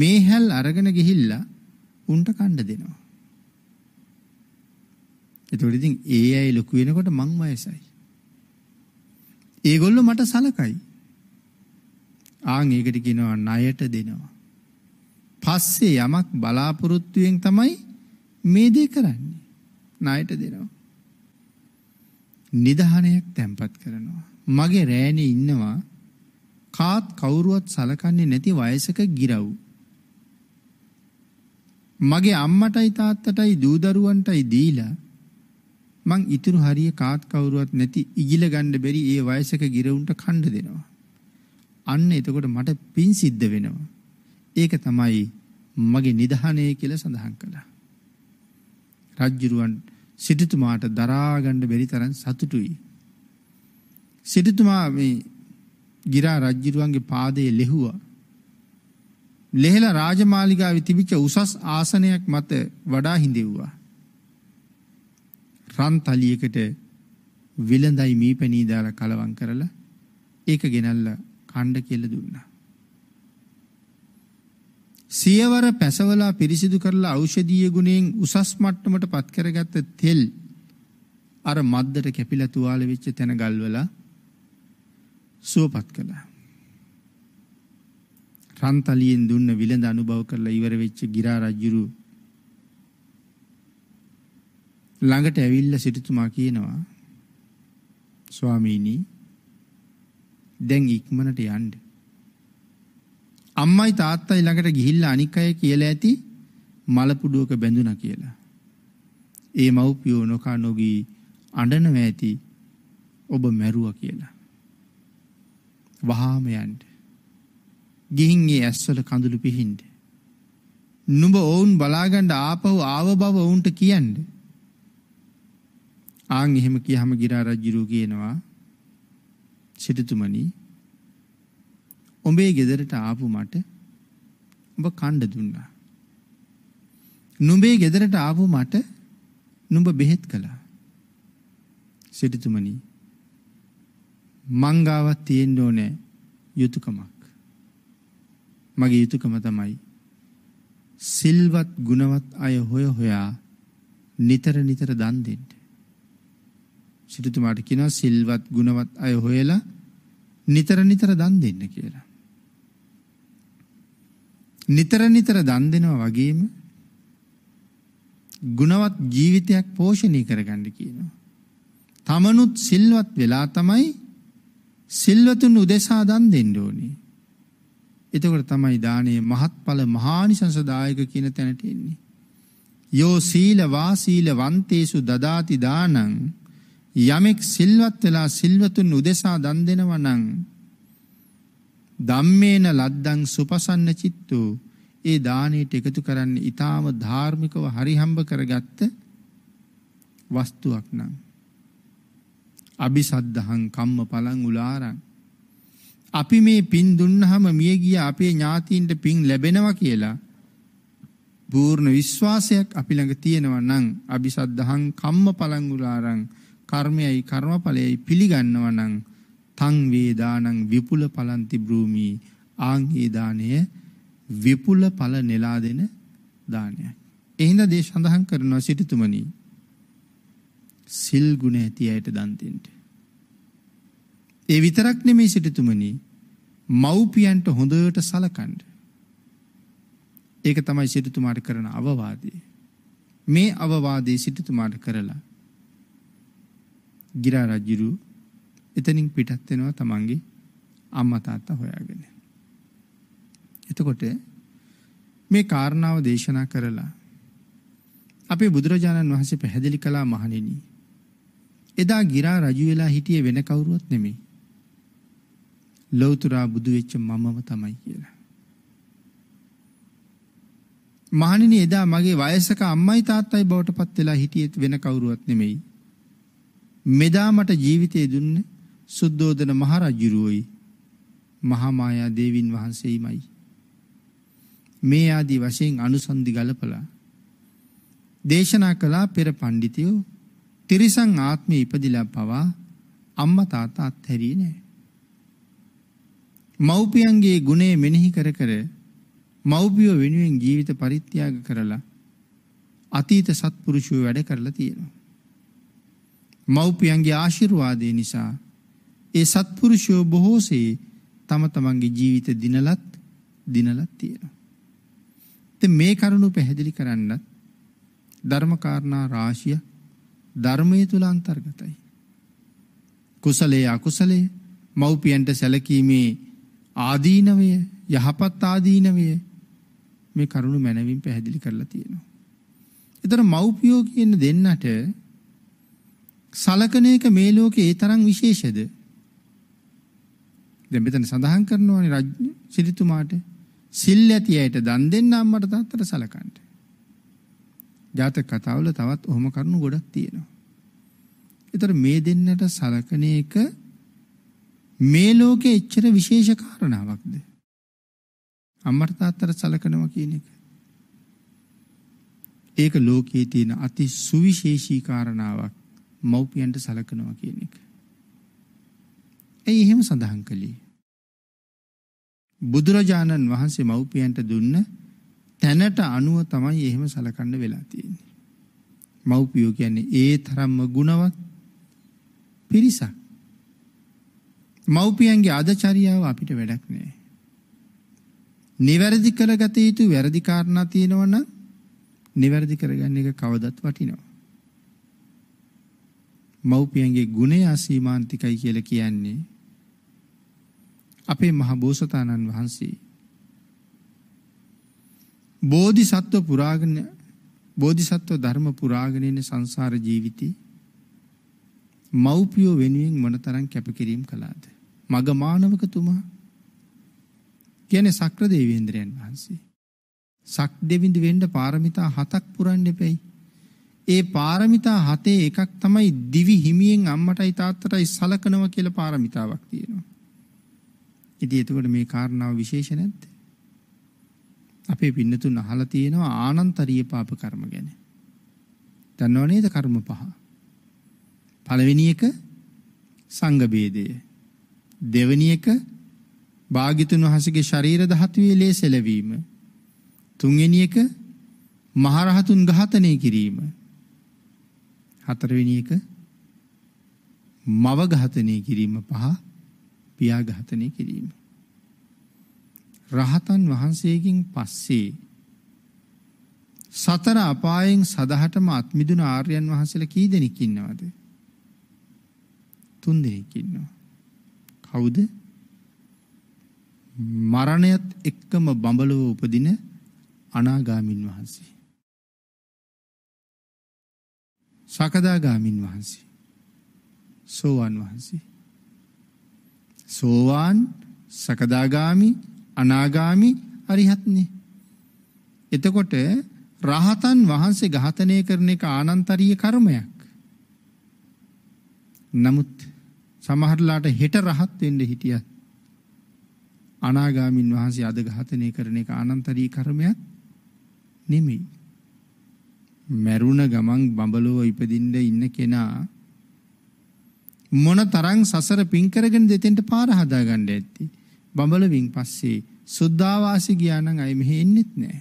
මේ හැල් අරගෙන ගිහිල්ලා උන්ට කණ්ඩ දෙනවා. එතකොට ඉතින් ඒ අය ලොකු වෙනකොට මං වයසයි. ඒගොල්ලෝ මට සලකයි. ආන් ඒකට කියනවා ණයට දෙනවා. පස්සේ යමක් බලාපොරොත්තුවෙන් තමයි මේ දේ කරන්නේ. ණයට දෙනවා. නිදහනයක් තැම්පත් කරනවා. මගේ රෑනේ ඉන්නවා කාත් කවුරුවත් සලකන්නේ නැති වයසක ගිරව්. මගේ අම්මටයි තාත්තටයි දූ දරුවන්ටයි දීලා මං ඉතුරු හරිය කාත් කවුරුවත් නැති ඉගිල ගන්න බැරි ඒ වයසක ගිරවුන්ට කණ්ඩ දෙනවා. අන්න එතකොට මට පින් සිද්ධ වෙනවා. ඒක තමයි මගේ නිධානය කියල සඳහන් කළා. රජ්ජුරුවන් සිටිතුමාට දරාගණ්ඩ බැරි තරන් සතුටුයි. සිටිතුමා මේ ගිරා රජ්ජිරුවන්ගේ පාදය ලෙහුවා. ලෙහෙල රාජමාලිගාව තිබිච්ච උසස් ආසනයක් මත වඩා හිඳෙව්වා. රන් තලියකට විලඳයි මී පැනීදාල කලවන් කරලා ඒක ගෙනල්ල කණ්ඩ කෙල්ල දුන්නා. සියවර පැසවලා පිරිසිදු කරලා ඖෂධීය ගුණයෙන් උසස් මට්ටමට පත් කරගත්ත තෙල් අර මද්දට කැපිලා තුවාල වෙච්ච තැන ගල්වලා සුවපත් කළා. රන්තලියෙන් දුන්න විලඳ අනුභව කරලා ඉවර වෙච්ච ගිරා රජුරු ළඟට ඇවිල්ලා සිටුතුමා කියනවා ස්වාමීනි දැන් ඉක්මනට යන්න අම්මයි තාත්තයි ළඟට ගිහිල්ලා අනික් අය කියලා ඇති මලපුඩුවක බැඳුනා කියලා. ඒ මව්පියෝ නොකා නොගී අඬනව ඇති ඔබ මැරුවා කියලා. වහාම යන්න. ගිහින් ඒ ඇස්වල කඳුළු පිහින්ද. නුඹ ඔවුන් බලාගන්න ආපහු ආව බව ඔවුන්ට කියන්න. ආන් එහෙම කියහම ගිරා රජුරු කියනවා සිටුතුමනි උඹේ ගෙදරට ආපු මට උඹ කණ්ඩ දුන්නා. නුඹේ ගෙදරට ආපු මට නුඹ බෙහෙත් කළා. සිටිතුමනි මංගාවත් තියෙන්න ඕනේ යුතුයකමක්. මගේ යුතුයකම තමයි සිල්වත් ගුණවත් අය හොය හොයා නිතර නිතර දන් දෙන්න. සිටුතුමාට කියනවා සිල්වත් ගුණවත් අය හොයලා නිතර නිතර දන් දෙන්න කියලා. නිතර නිතර දන් දෙනවා වගේම ගුණවත් ජීවිතයක් පෝෂණය කරගන්න කියනවා. තමනුත් සිල්වත් වෙලා තමයි සිල්වතුන් උදෙසා දන් දෙන්න ඕනේ. එතකොට තමයි දානයේ මහත්ඵල මහානිසංසදායක කියන තැනට එන්නේ. යෝ සීල වාසීල වන්තේසු දදාති දානං යමෙක් සිල්වත් වෙලා සිල්වතුන් උදෙසා දන් දෙනවා නම් ධම්මේන ලද්දං සුපසන්න චිත්තෝ ඒ දාණයට එකතු කරන්න ඊටාම ධාර්මිකව හරිහම්බ කරගත්ත වස්තුවක් නම් අபிසද්ධහං කම්ම පලං උලාරං අපි මේ පින් දුන්නහම මිය ගිය අපේ ඥාතීන්ට පින් ලැබෙනවා කියලා පූර්ණ විශ්වාසයක් අපි ළඟ තියෙනවා නම් අபிසද්ධහං කම්ම පලං උලාරං කර්මයයි කර්මඵලයයි පිළිගන්නවා නම් තං වේදානං විපුල පලන්ති භූමි ආං ඒ දාණය විපුල ඵල නෙලා දෙන දානයයි. එහිඳ දේ සඳහන් කරනවා සිටුතුමනි සිල් ගුණ ඇති අයට දන් දෙන්න. ඒ විතරක් නෙමෙයි සිටුතුමනි මව්පියන්ට හොඳට සලකන්න. ඒක තමයි සිටුතුමාට කරන අවවාදය. මේ අවවාදයේ සිටුතුමාට කරලා ගිරා රජුගේ එතනින් පිටත් වෙනවා තමන්ගේ අම්මා තාත්තා හොයාගෙන. එතකොට මේ කාරණාව දේශනා කරලා අපේ බුදුරජාණන් වහන්සේ පැහැදිලි කළා මහණෙනි. එදා ගිරා රජු වෙලා හිටියේ වෙන කවුරුවත් නෙමෙයි. ලෞතර බුදු වෙච්ච මමම තමයි කියලා. මහණෙනි එදා මගේ වයසක අම්මයි තාත්තයි බවට පත් වෙලා හිටියෙත් වෙන කවුරුවත් නෙමෙයි. මෙදා මට ජීවිතේ දුන්නේ සුද්දෝදන මහරජුරුවයි මහාමායා දේවින් වහන්සේමයි. මේ ආදී වශයෙන් අනුසන්ධි ගලපලා දේශනා කළා පෙර පඬිතියෝ තිරිසන් ආත්මය ඉපදිලා පවා අම්මා තාත්තා අත්හැරියේ නෑ. මව්පියන්ගේ ගුණේ මෙනෙහි කර කර මව්පියෝ වෙනුවෙන් ජීවිත පරිත්‍යාග කරලා අතීත සත්පුරුෂයෝ වැඩ කරලා තියෙනවා. මව්පියන්ගේ ආශිර්වාදය නිසා ඒ සත්පුරුෂයෝ බොහෝසේ තම තමන්ගේ ජීවිත දිනලත් දිනලත් තියෙනවා. ඉතින් මේ කරුණු පැහැදිලි කරන්නත් ධර්මකාරණා රාශිය ධර්මයේ තුල අන්තර්ගතයි. කුසලයේ අකුසලයේ මව්පියන්ට සැලකීමේ ආදීනවය යහපත් ආදීනවය මේ කරුණු මනවින් පැහැදිලි කරලා තියෙනවා. ඒතර මව්පියෝ කියන දෙන්නට සලකන එක මේ ලෝකේ ඒ තරම් විශේෂද? දැන් මෙතන සඳහන් කරනවානේ රජු සිරිතුමාට සිල් ඇති ඇයට දන් දෙන්න අම්මට තාත්තට සලකන්න. ජාතක කතාවල තවත් ඔහොම කරුණු ගොඩක් තියෙනවා. ඒතර මේ දෙන්නට සලකන එක මේ ලෝකේ එච්චර විශේෂ කාරණාවක්ද? අම්මට තාත්තට සලකනවා කියන එක. ඒක ලෝකයේ තියෙන අති සුවිශේෂී කාරණාවක් මව්පියන්ට සලකනවා කියන එක. ඒ එහෙම සඳහන් කළේ. බුදුරජාණන් වහන්සේ මව්පියන්ට දුන්න තැනට අනුව තමයි එහෙම සලකන්න වෙලා තියෙන්නේ. මව්පියෝ කියන්නේ ඒ තරම්ම ගුණවත් පිරිසක්. මව්පියන්ගේ ආදචරියාව අපිට වැඩක් නෑ. නිවැරදි කරගත යුතු වැරදි කාරණා තියෙනවනම් නිවැරදි කරගන්න එක කවදත් වටිනවා. මව්පියන්ගේ ගුණය අසීමාන්තිකයි කියලා කියන්නේ අපේ මහ බෝසතාණන් වහන්සේ බෝධිසත්ව පුරාගෙන බෝධිසත්ව ධර්ම පුරාගෙන ඉන්න සංසාර ජීවිතේ මව්පියෝ වෙනුවෙන් මොනතරම් කැපකිරීම කළාද මග මානවකතුමා කියන්නේ සක්‍ර දේවේන්ද්‍රයන් වහන්සේ සක් දෙවිඳ වෙන්න පාරමිතා හතක් පුරන්න දෙපෙයි ඒ පාරමිතා හතේ එකක් තමයි දිවි හිමියෙන් අම්මටයි තාත්තටයි සලකනවා කියලා පාරමිතාවක් තියෙනවා ඉතින් එතකොට මේ කාරණාව විශේෂ නැද්ද? අපේ පින්නතුන් අහලා තියෙනවා ආනන්තරීය පාප කර්ම ගැන. දන්නව නේද කර්ම පහ? පළවෙනි එක සංඝ ભેදය. දෙවෙනි එක භාග්‍යතුන් වහන්සේගේ ශරීර ධාතුවේ ලේසෙලවීම. තුන්වෙනි එක මහරහතුන් ඝාතනය කිරීම. හතරවෙනි එක මව ඝාතනය කිරීම පහ ව්‍යාඝාතනය කිරීම. රහතන් වහන්සේගෙන් පස්සේ සතර අපායෙන් සදහටම අත් මිදුණු ආර්යයන් වහන්සේලා කී දෙනෙක් ඉන්නවද? තුන් දෙනෙක් ඉන්නවා. කවුද? මරණයත් එක්කම බඹලව උපදින අනාගාමින් වහන්සේ. සකදාගාමින් වහන්සේ. සෝවන් වහන්සේ. සෝවාන් සකදාගාමි අනාගාමි අරිහත්නේ. එතකොට රහතන් වහන්සේ ඝාතනය කරන එක ආනන්තරීය කර්මයක්. නමුත් සමහරලාට හෙට රහත් වෙන්න හිටියත් අනාගාමින් වහන්සේ අද ඝාතනය කරන එක ආනන්තරීය කර්මයක් නෙමෙයි. මරුණ ගමන් බඹලෝ ඉපදින්න ඉන්න කෙනා මොන තරම් සසර පින් කරගෙන දෙතෙන්ට පාර හදාගන්න ඇත්ති. බඹලවින් පස්සේ සුද්ධාවාසී ගියා නම් අය මෙහෙ එන්නෙත් නෑ.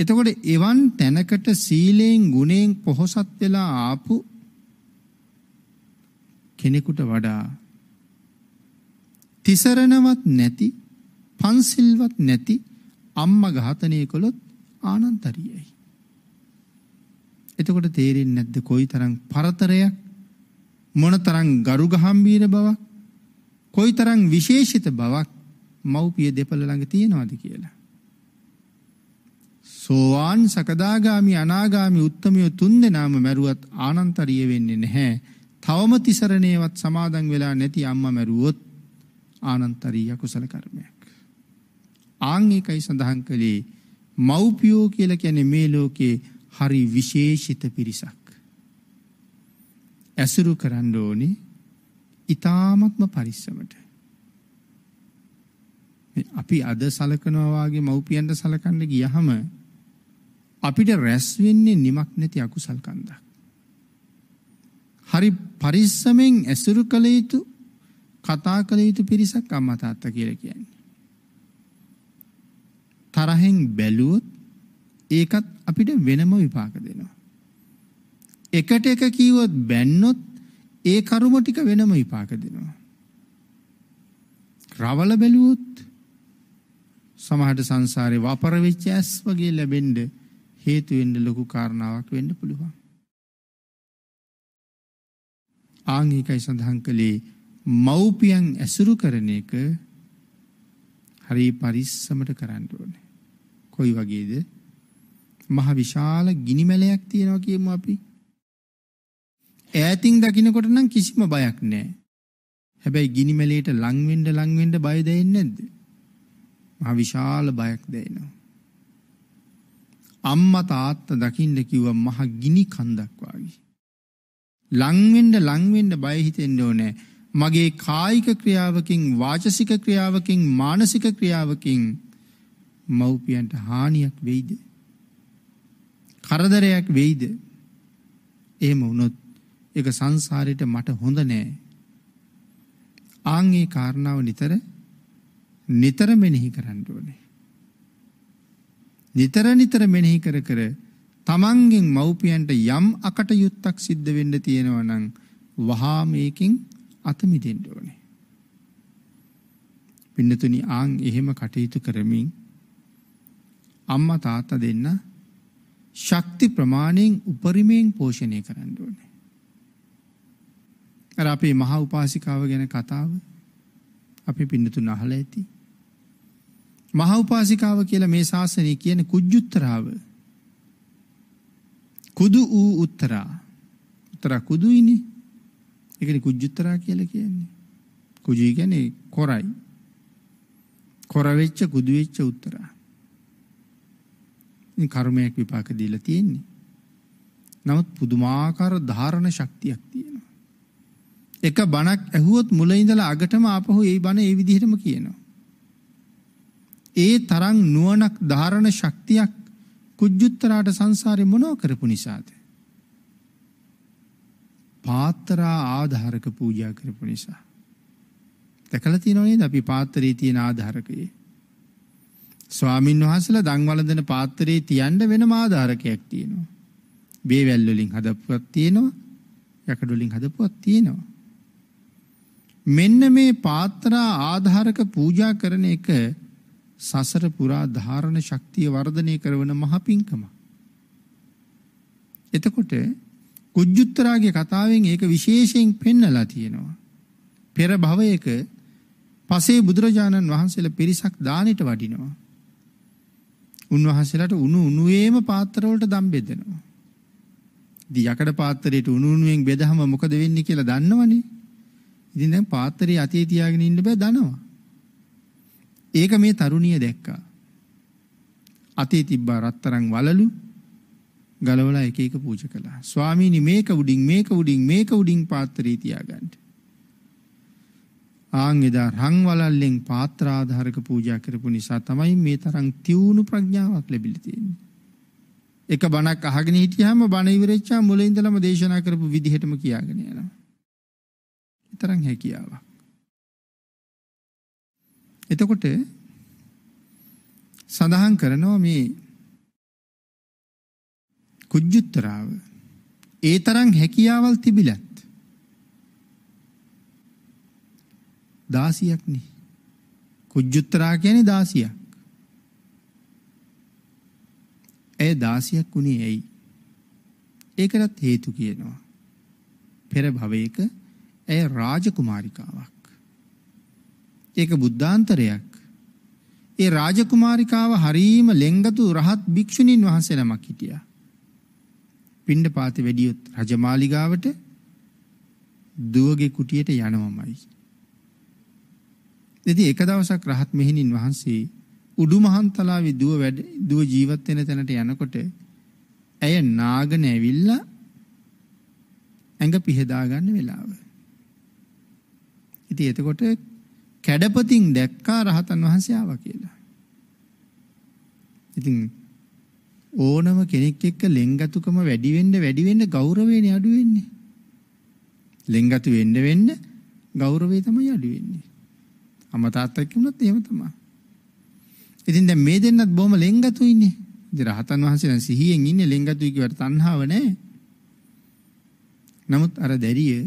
එතකොට එවන් තැනකට සීලයෙන් ගුණයෙන් පොහොසත් වෙලා ආපු කෙනෙකුට වඩා තිසරණවත් නැති පන්සිල්වත් නැති අම්මා ඝාතනය කළොත් ආනන්තරියයි. එතකොට තේරෙන්නේ නැද්ද කොයිතරම් පරතරයක් මොනතරම් ගරු ගහම්බීර බවක් කොයිතරම් විශේෂිත බවක් මව්පිය දෙපළ ළඟ තියෙනවද කියලා. සෝවාන් සකදාගාමි අනාගාමි උත්තමයෝ තුන්දෙනාම මැරුවත් ආනන්තරිය වෙන්නේ නැහැ. තවම තිසරණේවත් සමාදන් වෙලා නැති අම්මා මැරුවොත් ආනන්තරිය කුසල කර්මයක්. ආන් ඒකයි සඳහන් කළේ මව්පියෝ කියලා කියන්නේ මේ ලෝකේ හරි විශේෂිත පිරිසක්. ඇසුරු කරන්න ඕනේ ඊ타මත්ම පරිස්සමට. අපි අද සලකනවා වගේ මව්පියන්ට සලකන්න ගියහම අපිට රැස් වෙන්නේ නිමක් නැති අකුසල් කන්දක්. හරි පරිස්සමෙන් ඇසුරු කළ යුතු කතා කළ යුතු පිරිසක් අම්මා තාත්තා කියලා කියන්නේ. තරහෙන් බැලුවොත් ඒකත් අපිට වෙනම විපාක දෙනවා. එකට එක කීවොත් බැන්නොත් ඒ කර්ම ටික වෙනම විපාක දෙනවා. රවල බැලුවොත් සමහරට සංසාරේ වපර වෙච්ච ඇස් වගේ ලැබෙන්න හේතු වෙන්න ලොකු කාරණාවක් වෙන්න පුළුවන්. ආංගිකයි සඳහන් කළේ මව්පියන් ඇසුරු කරන එක හරි පරිස්සමට කරන්න ඕනේ. කොයි වගේද? මහ විශාල ගිනි මැලයක් තියෙනවා කියමු අපි. ඈතින් දකින්නකොට නම් කිසිම බයක් නැහැ. හැබැයි ගිනි මැලයට ලං වෙන්න ලං වෙන්න බය දැනෙන්නේ නැද්ද? මහ විශාල බයක් දැනෙනවා. අම්මා තාත්තා දකින්න කිව්වා මහ ගිනි කන්දක් වගේ. ලං වෙන්න ලං වෙන්න බය හිතෙන්න ඕනේ. මගේ කායික ක්‍රියාවකින් වාචසික ක්‍රියාවකින් මානසික ක්‍රියාවකින් මව්පියන්ට හානියක් වෙයිද? කරදරයක් වෙයිද? එහෙම වුණොත් එක සංසාරයට මට හොඳ නෑ. ආංගේ කාරණාව නිතර නිතර මෙනෙහි කරන්න ඕනේ. නිතර නිතර මෙනෙහි කර කර තමන්ගෙන් මව්පියන්ට යම් අකටයුත්තක් සිද්ධ වෙන්න තියෙනවා නම් වහා මේකෙන් අත මිදෙන්න ඕනේ. පින්නතුනි ආන් එහෙම කටයුතු කරමින් අම්මා තාත්තා දෙන්න ශක්ති ප්‍රමාණයෙන් උපරිමයෙන් පෝෂණය කරන්න ඕනේ. අර අපේ මහා උපාසිකාව ගැන කතාව අපි පින්නතුන් අහලා ඇති. මහා උපාසිකාව කියලා මේ ශාසනය කියන කුජුත්තරාව. කුදු ඌ උත්තරා. උත්තර කුදුයිනේ. ඒකනේ කුජුත්තරා කියලා කියන්නේ. කුජී කියන්නේ කොරයි. කොර වෙච්ච කුදු වෙච්ච උත්තරා. මේ කර්මයක් විපාක දීලා තියෙන්නේ. නමුත් පුදුමාකාර ධාරණ ශක්තියක් එක බණක් ඇහුවොත් මුල ඉඳලා අගටම ආපහු ඒ බණ ඒ විදිහටම කියනවා. ඒ තරම් නුවණක් ධාරණ ශක්තියක් කුජුත්තරාට සංසාරේ මොනව කරපු නිසාද? පාත්‍රා ආධාරක පූජා කරපු නිසා. දැකලා තියෙනව නේද අපි පාත්‍රේ තියෙන ආධාරකයේ? ස්වාමින් වහන්සේලා දන්වලදෙන පාත්‍රේ තියන්න වෙනම ආධාරකයක් තියෙනවා. බේවැල් වලින් හදපුවක් තියෙනවා. යකඩ වලින් හදපුවක් තියෙනවා. මෙන්න මේ පාත්‍රා ආධාරක පූජා කරන එක සසර පුරා ධාරණ ශක්තිය වර්ධනය කරන මහ පිංකම. එතකොට කුජුත්තරාගේ කතාවෙන් ඒක විශේෂයෙන් පෙන්නලා තියෙනවා. පෙර භවයක පසේ බුදුරජාණන් වහන්සේලා පිරිසක් දානෙට වඩිනවා. උන්වහන්සේලාට උණු උණුවේම පාත්‍රවලට දම් බෙදෙනවා. ඉතින් යකඩ පාත්‍රයට උණු උණුවෙන් බෙදහම මොකද වෙන්නේ කියලා දන්නවනේ. ඉතින් දැන් පාත්‍රය අතේ තියාගෙන ඉන්න බෑ දනවා. ඒක මේ තරුණිය දැක්කා. අතේ තිබ්බා රත්තරන් වලලු ගලවලා එක එක පූජ කළා. ස්වාමීනි මේක උඩින් මේක උඩින් මේක උඩින් පාත්‍රය තියාගන්න. ආන් එදා රන් වලල්ලෙන් පාත්‍රාධාරක පූජා කරපු නිසා තමයි මේ තරම් තියුණු ප්‍රඥාවක් ලැබිලා තියෙන්නේ. එක බණක් අහගෙන හිටියාම බණ ඉවරෙච්චා මුලින් ඉඳලම දේශනා කරපු විදිහටම කියාගෙන යනවා. තරම් හැකියාවක්. එතකොට සඳහන් කරනවා මේ කුජ්ජුත්තරාව ඒ තරම් හැකියාවල් තිබිලත් දාසියක් නේ කුජ්ජුත්තරා කියන්නේ දාසියක් ඒ දාසියක් උනේ ඇයි ඒකටත් හේතු කියනවා පෙර භවයක ඇය රාජකුමාරිකාවක්. ඒක බුද්ධාන්තරයක්. ඒ රාජකුමාරිකාව හරීම ලෙංගතු රහත් භික්ෂුණීන් වහන්සේ නමක් හිටියා. පිණ්ඩපාත වැඩියොත් රජමාලිගාවට දුවගේ කුටියට යනවමයි. ඉතින් එක දවසක් රහත් මෙහෙණින් වහන්සේ උඩුමහන්තලාවේ දුව වැඩ දුව ජීවත් වෙන තැනට යනකොට ඇය නාගෙන ඇවිල්ලා ඇඟ පිහදා ගන්න වෙලාව. ඉතින් එතකොට කැඩපතින් දැක්කා රහතන් වහන්සේ ආවා කියලා. ඉතින් ඕනම කෙනෙක් එක්ක ලෙන්ගතුකම වැඩි වෙන්න වැඩි වෙන්න ගෞරවේනේ අඩු වෙන්නේ. ලෙන්ගතු වෙන්න වෙන්න ගෞරවේ තමයි අඩු වෙන්නේ. අම්මා තාත්තා කිව්නොත් එහෙම තමයි. ඉතින් දැන් මේ දෙන්නත් බොහොම ලෙන්ගතු ඉන්නේ. ඉතින් රහතන් වහන්සේ නම් සිහියෙන් ඉන්නේ ලෙන්ගතුයි කියවට තණ්හාව නැහැ. නමුත් අර දැරිය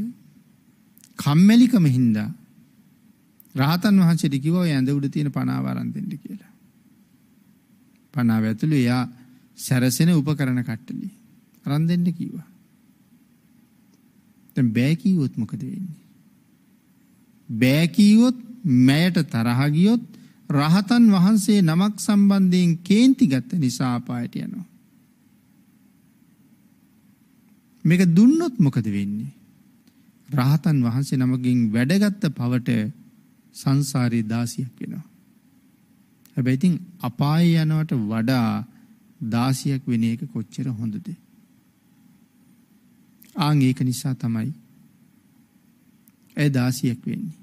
කම්මැලිකම හින්දා රහතන් වහන්සේට කිව්වා ඔය ඇඳ උඩ තියෙන පනාව අරන් දෙන්න කියලා. පනාව ඇතුළේ එයා සැරසෙන උපකරණ කට්ටලිය අරන් දෙන්න කිව්වා. දැන් බෑ කිව්වොත් මොකද වෙන්නේ? බෑ කිව්වොත් මෑයට තරහ ගියොත් රහතන් වහන්සේ නමක් සම්බන්ධයෙන් කේන්ති ගත්ත නිසා අපායට යනවා. මේක දුන්නොත් මොකද වෙන්නේ? රහතන් වහන්සේ නමකින් වැඩගත්ත පවට සංසාරයේ දාසියක් වෙනවා. හැබැයි ඉතින් අපාය යනවට වඩා දාසියක් වෙන එක කොච්චර හොඳද? ආන් ඒක නිසා තමයි ඒ දාසියක් වෙන්නේ.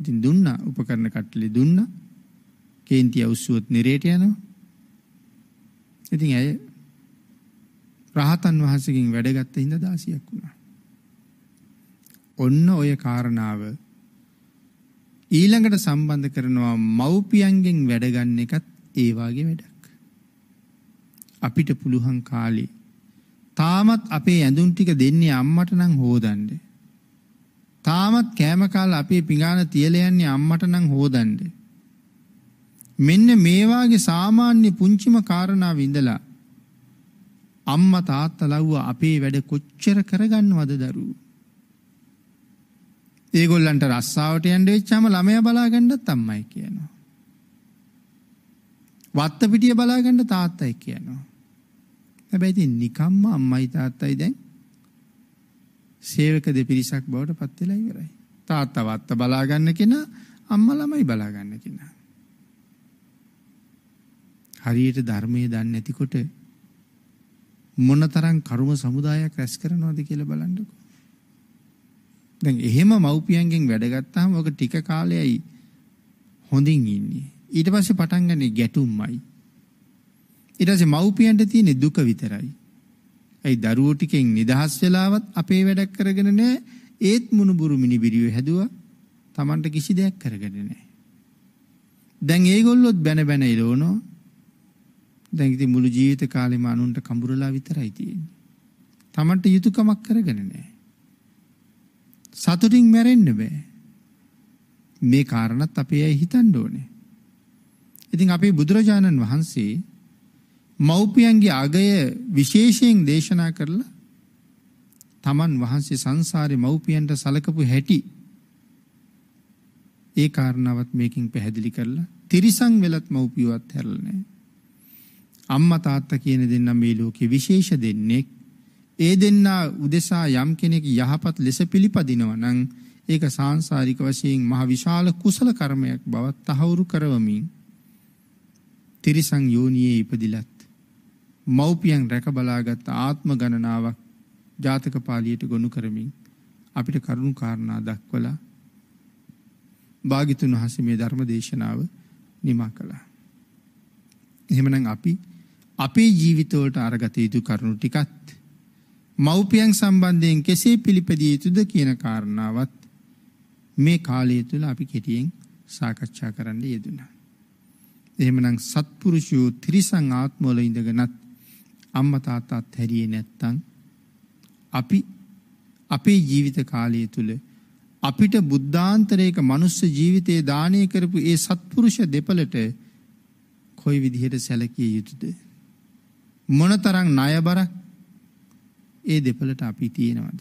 ඉතින් දුන්නා උපකරණ කට්ටලේ දුන්නා. කේන්තිය උස්සුවොත් නිරේට යනවා. ඉතින් ඇය රහතන් වහන්සේගෙන් වැඩගත්ත හින්දා දාසියක් වුණා. ඔන්න ඔය කාරණාව ඊළඟට සම්බන්ධ කරනවා මව්පියන්ගෙන් වැඩ ගන්න එකත් ඒ වාගේ වැඩක්. අපිට පුළුවන් කාලේ තාමත් අපේ ඇඳුම් ටික දෙන්නේ අම්මට නම් හොදන්න. තාමත් කෑම කාලා අපේ පිඟාන තියලා යන්නේ අම්මට නම් හොදන්න. මෙන්න මේ වාගේ සාමාන්‍ය පුංචිම කාරණාව ඉඳලා අම්මා තාත්තා ලව්ව අපේ වැඩ කොච්චර කරගන්නවද දරුවෝ ඒගොල්ලන්ට රස්සාාවට යන්ඩ වෙච්චාම ළමය බලාගණ්ඩ තම්මයි කියනවා. වත්ත පිටිය බලාගණ්ඩ තාත්තයි කියනවා. හැබැයිති නිකම්ම අම්මයි තාත්තයි දැන් සේවක දෙපිරිසක් බවට පත්වෙලා ඉවරයි. තාත්ත වත්ත බලාගන්න කෙන අම්ම ළමයි බලාගන්න කෙන. හරියට ධර්මය දන්න ඇතිකොට මොන තරන් කරුම සමුදායක් රැස් කරනවාද කියල බලන්නකු. දැන් එහෙම මව්පියන්ගෙන් වැඩ ගත්තාම ඔක ටික කාලයයි හොඳින් ඉන්නේ. ඊට පස්සේ පටන් ගන්න ගැටුම්මයි. ඊට පස්සේ මව්පියන්ට තියෙන දුක විතරයි. ඒ දරුවෝ ටිකෙන් නිදහස් වෙලාවත් අපේ වැඩක් කරගෙන නැහැ. ඒත් මුණුබුරු මිනිබිරිය හැදුවා. Tamanට කිසි දෙයක් කරගෙන නැහැ. දැන් ඒගොල්ලොත් බැන බැන ඉලවනවා. දැන් ඉතින් මුළු ජීවිත කාලෙම අනුන්ට කඹරලා විතරයි තියෙන්නේ. Tamanට යුතුයකමක් කරගෙන නැහැ. සතුටින් මැරෙන්න බෑ. මේ කාරණත් අපේ ඇයි හිතන්න ඕනේ. ඉතින් අපේ බුදුරජාණන් වහන්සේ මව්පියන්ගේ අගය විශේෂයෙන් දේශනා කරලා තමන් වහන්සේ සංසාරේ මව්පියන්ට සලකපු හැටි ඒ කාරණාවත් මේකින් පැහැදිලි කරලා තිරිසං වෙලත් මව්පියවත් හැරලා නැහැ. අම්මා තාත්තා කියන දෙන්නා මේ ලෝකේ විශේෂ දෙන්නේ ඒ දෙන්නා උදෙසා යම් කෙනෙක් යහපත් ලෙස පිළිපදිනවා නම් ඒක සාංශාරික වශයෙන් මහ විශාල කුසල කර්මයක් බවත් තහවුරු කරවමින් තිරිසන් යෝනියේ ඉපදිලත් මව්පියන් රැක බලාගත් ආත්ම ගණනාවක් ජාතක පාළියට ගොනු කරමින් අපිට කරුණු කාරණා දක්වලා භාගිතුන් වහන්සේ මේ ධර්ම දේශනාව නිමා කළා. එහෙමනම් අපි අපේ ජීවිතවලට අරගත යුතු කරුණු ටිකත් මව්පියන් සම්බන්ධයෙන් කෙසේ පිළිපැදිය යුතුද කියන කාරණාවත් මේ කාලය තුළ අපි කෙටියෙන් සාකච්ඡා කරන්න යෙදුණා. එහෙමනම් සත්පුරුෂයෝ තිරිසන් ආත්මවල ඉඳගෙනත් අම්මා තාත්තාත් හැරියේ නැත්තම් අපි අපේ ජීවිත කාලය තුළ අපිට බුද්ධාන්තරයක මනුස්ස ජීවිතයේ දානය කරපු ඒ සත්පුරුෂ දෙපළට කොයි විදිහට සැලකිය යුතුද මොනතරම් ණය බරක් ඒ දෙපළට අපි තියෙනවද?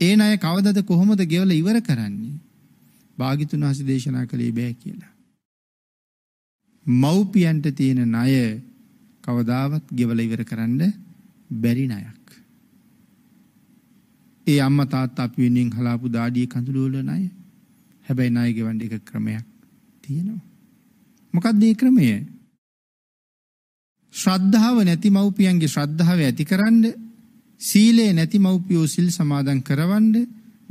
ඒ ණය කවදද කොහොමද ගෙවල ඉවර කරන්නේ? භාග්‍යතුන් වහන්සේ දේශනා කළේ බෑ කියලා. මව්පියන්ට තියෙන ණය කවදාවත් ගෙවල ඉවර කරන්න බැරි ණයක්. ඒ අම්මා තාත්තා අපි වෙනින් හලාපු දාඩිය කඳුළු වල ණය. හැබැයි ණය ගෙවන්න එක ක්‍රමයක් තියෙනවා. මොකක්ද ඒ ක්‍රමය? ශ්‍රද්ධාව නැති මව්පියන්ගේ ශ්‍රද්ධාව ඇතිකරන්න සීලේ නැති මව්පියෝ සිල් සමාදන් කරවන්න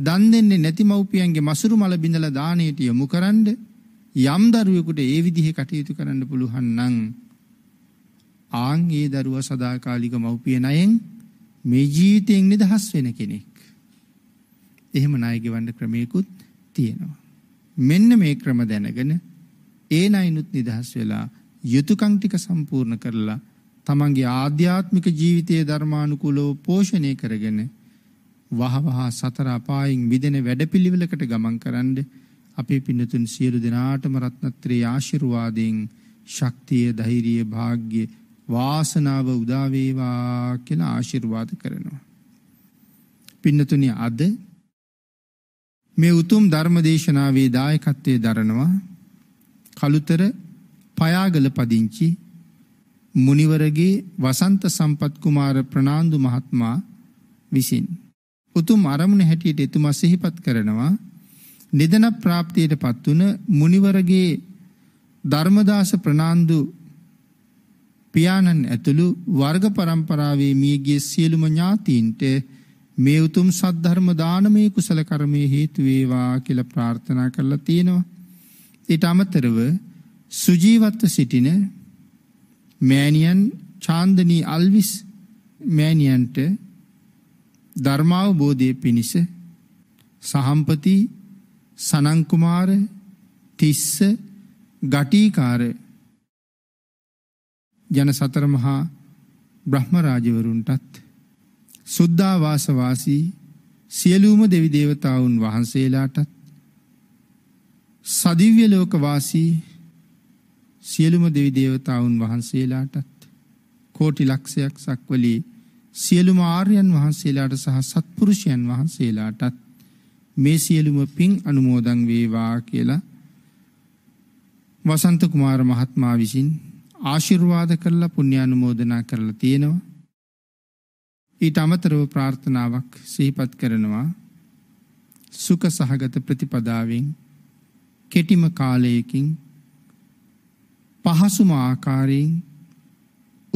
දන් දෙන්නේ නැති මව්පියන්ගේ මසුරු මල බිඳලා දාණයට යොමු කරන්න යම් දරුවෙකුට ඒ විදිහේ කටයුතු කරන්න පුළුවන් නම් ආන් ඒ දරුවා සදාකාලික මව්පිය ණයෙන් මේ ජීවිතයෙන් නිදහස් වෙන කෙනෙක්. එහෙම ණය ගෙවන්න ක්‍රමයකුත් තියෙනවා. මෙන්න මේ ක්‍රම දැනගෙන ඒ ණයිනුත් නිදහස් වෙලා යුතුයකම් ටික සම්පූර්ණ කරලා තමන්ගේ ආධ්‍යාත්මික ජීවිතයේ ධර්මානුකූලව පෝෂණය කරගෙන වහවහ සතර අපායන් මිදෙන වැඩපිළිවෙලකට ගමන් කරන්න අපේ පින්නතුන් සියලු දෙනාටම රත්නත්‍රේ ආශිර්වාදයෙන් ශක්තිය ධෛර්යය වාග්ය වාසනාව උදා වේවා කියලා ආශිර්වාද කරනවා. පින්නතුනි අද මේ උතුම් ධර්ම දේශනාවේ දායකත්වයේ දරනවා කලුතර පයාගල පදිංචි මුනිවරගේ වසන්ත සම්පත් කුමාර ප්‍රනාන්දු මහත්මයා විසින් උතුම් අරමුණ හැටියට එතුමා සිහිපත් කරනවා නිදන ප්‍රාප්තියටපත් වුන මුනිවරගේ ධර්මදාස ප්‍රනාන්දු පියාණන් ඇතුළු වර්ග પરම්පරාවේ මියගිය සියලුම ඥාතීන්ට මේ උතුම් සද්ධර්ම දානමේ කුසල කර්මයේ හේතු වේවා කියලා ප්‍රාර්ථනා කරලා තියෙනවා. ඊට අමතරව සුජීවත්ව සිටින මෑණියන් චාන්දනී අල්විස් මෑණියන්ට ධර්මාවබෝධයේ පිණිස සහම්පති සනන් කුමාර තිස්ස ගටිකාර ජන සතර මහා බ්‍රහ්ම රාජවරුන්ටත් සුද්ධාවාස වාසී සියලුම දෙවි දේවතාවුන් වහන්සේලාටත් සදිව්‍ය ලෝක වාසී සියලුම දෙවි දේවතාවුන් වහන්සේලාටත් කෝටි ලක්ෂයක් සක්වලී සියලුම ආර්යයන් වහන්සේලාට සහ සත්පුරුෂයන් වහන්සේලාටත් මේ සියලුම පින් අනුමෝදන් වේවා කියලා වසන්ත කුමාර මහත්මයා විසින් ආශිර්වාද කරලා පුණ්‍ය අනුමෝදනා කරලා තියෙනවා. ඊට අමතරව ප්‍රාර්ථනාවක් සිහිපත් කරනවා. සුඛ සහගත ප්‍රතිපදාවෙන් කෙටිම කාලයකින් පහසුම ආකාරයෙන්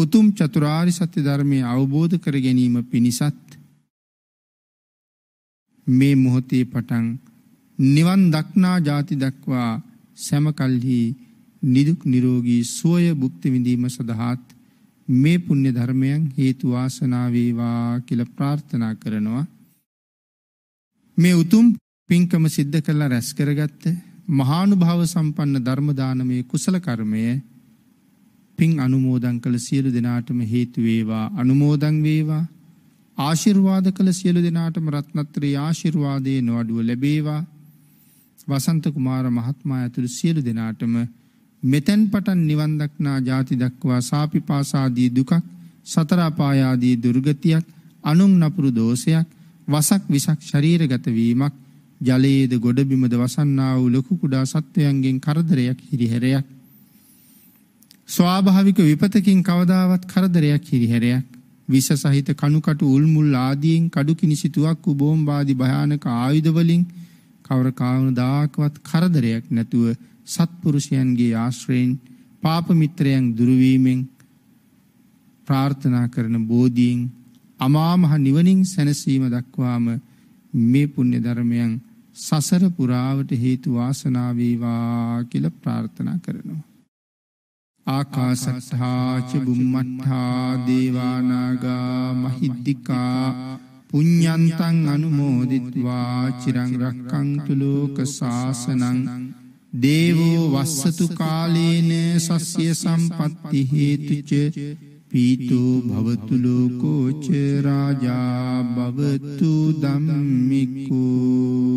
උතුම් චතුරාරි සත්‍ය ධර්මය අවබෝධ කර ගැනීම පිණිසත් මේ මොහොතේ පටන් නිවන් දක්නා ජාති දක්වා සැමකල්හි නිදුක් නිරෝගී සුවය භුක්ති විඳීම සඳහාත් මේ පුණ්‍ය ධර්මයන් හේතු වාසනා වේවා කියලා ප්‍රාර්ථනා කරනවා මේ උතුම් පින්කම සිද්ධ කළ රැස් කරගත්තේ මහානුභාව සම්පන්න ධර්ම දානමේ කුසල කර්මය පින් අනුමෝදන් කළ සියලු දෙනාටම හේතු වේවා අනුමෝදන් වේවා ආශිර්වාද කළ සියලු දෙනාටම රත්නත්‍රේ ආශිර්වාදයේ නොඅඩුව ලැබේවා වසන්ත කුමාර මහත්මයා ඇතුළු සියලු දෙනාටම මෙතෙන් පටන් නිවන් දක්නා ජාති දක්වා සාපිපාසාදී දුකක් සතර අපායාදී දුර්ගතියක් අනුන් නපුරු දෝෂයක් වසක් විසක් ශරීරගත වීමක් ජලයේද ගොඩබිමද වසන්නා වූ ලොකු කුඩා සත්වයන්ගෙන් කරදරයක් හිරිහැරයක්. ස්වාභාවික විපතකින් කවදාවත් කරදරයක් හිරිහැරයක්. විස සහිත කණුකටු උල්මුල් ආදීන් කඩු කිනිසිතුවක් වූ බෝම්බාදී භයානක ආයුධවලින් කවර කවදාකවත් කරදරයක් නැතුව සත්පුරුෂයන්ගේ ආශ්‍රයෙන් පාප මිත්‍රයන් දුරු වීමෙන් ප්‍රාර්ථනා කරන බෝධීන් අමා මහ නිවනින් සැනසීම දක්වාම මේ පුණ්‍ය ධර්මයන් සසර පුරාවට හේතු වාසනා වේවා කියලා ප්‍රාර්ථනා කරනවා. ආකාසත්හාච බුම්මත්හා දේවානාගා මහිද්దికා පුඤ්ඤන්තං අනුමෝදිත්වා චිරං රක්ඛන්තු ලෝක සාසනං දේවෝ වස්සතු කාලේන සස්්‍ය සම්පත්ති හේතුච පීතෝ භවතු ලෝකෝ ච රාජා භවතු ධම්මිකෝ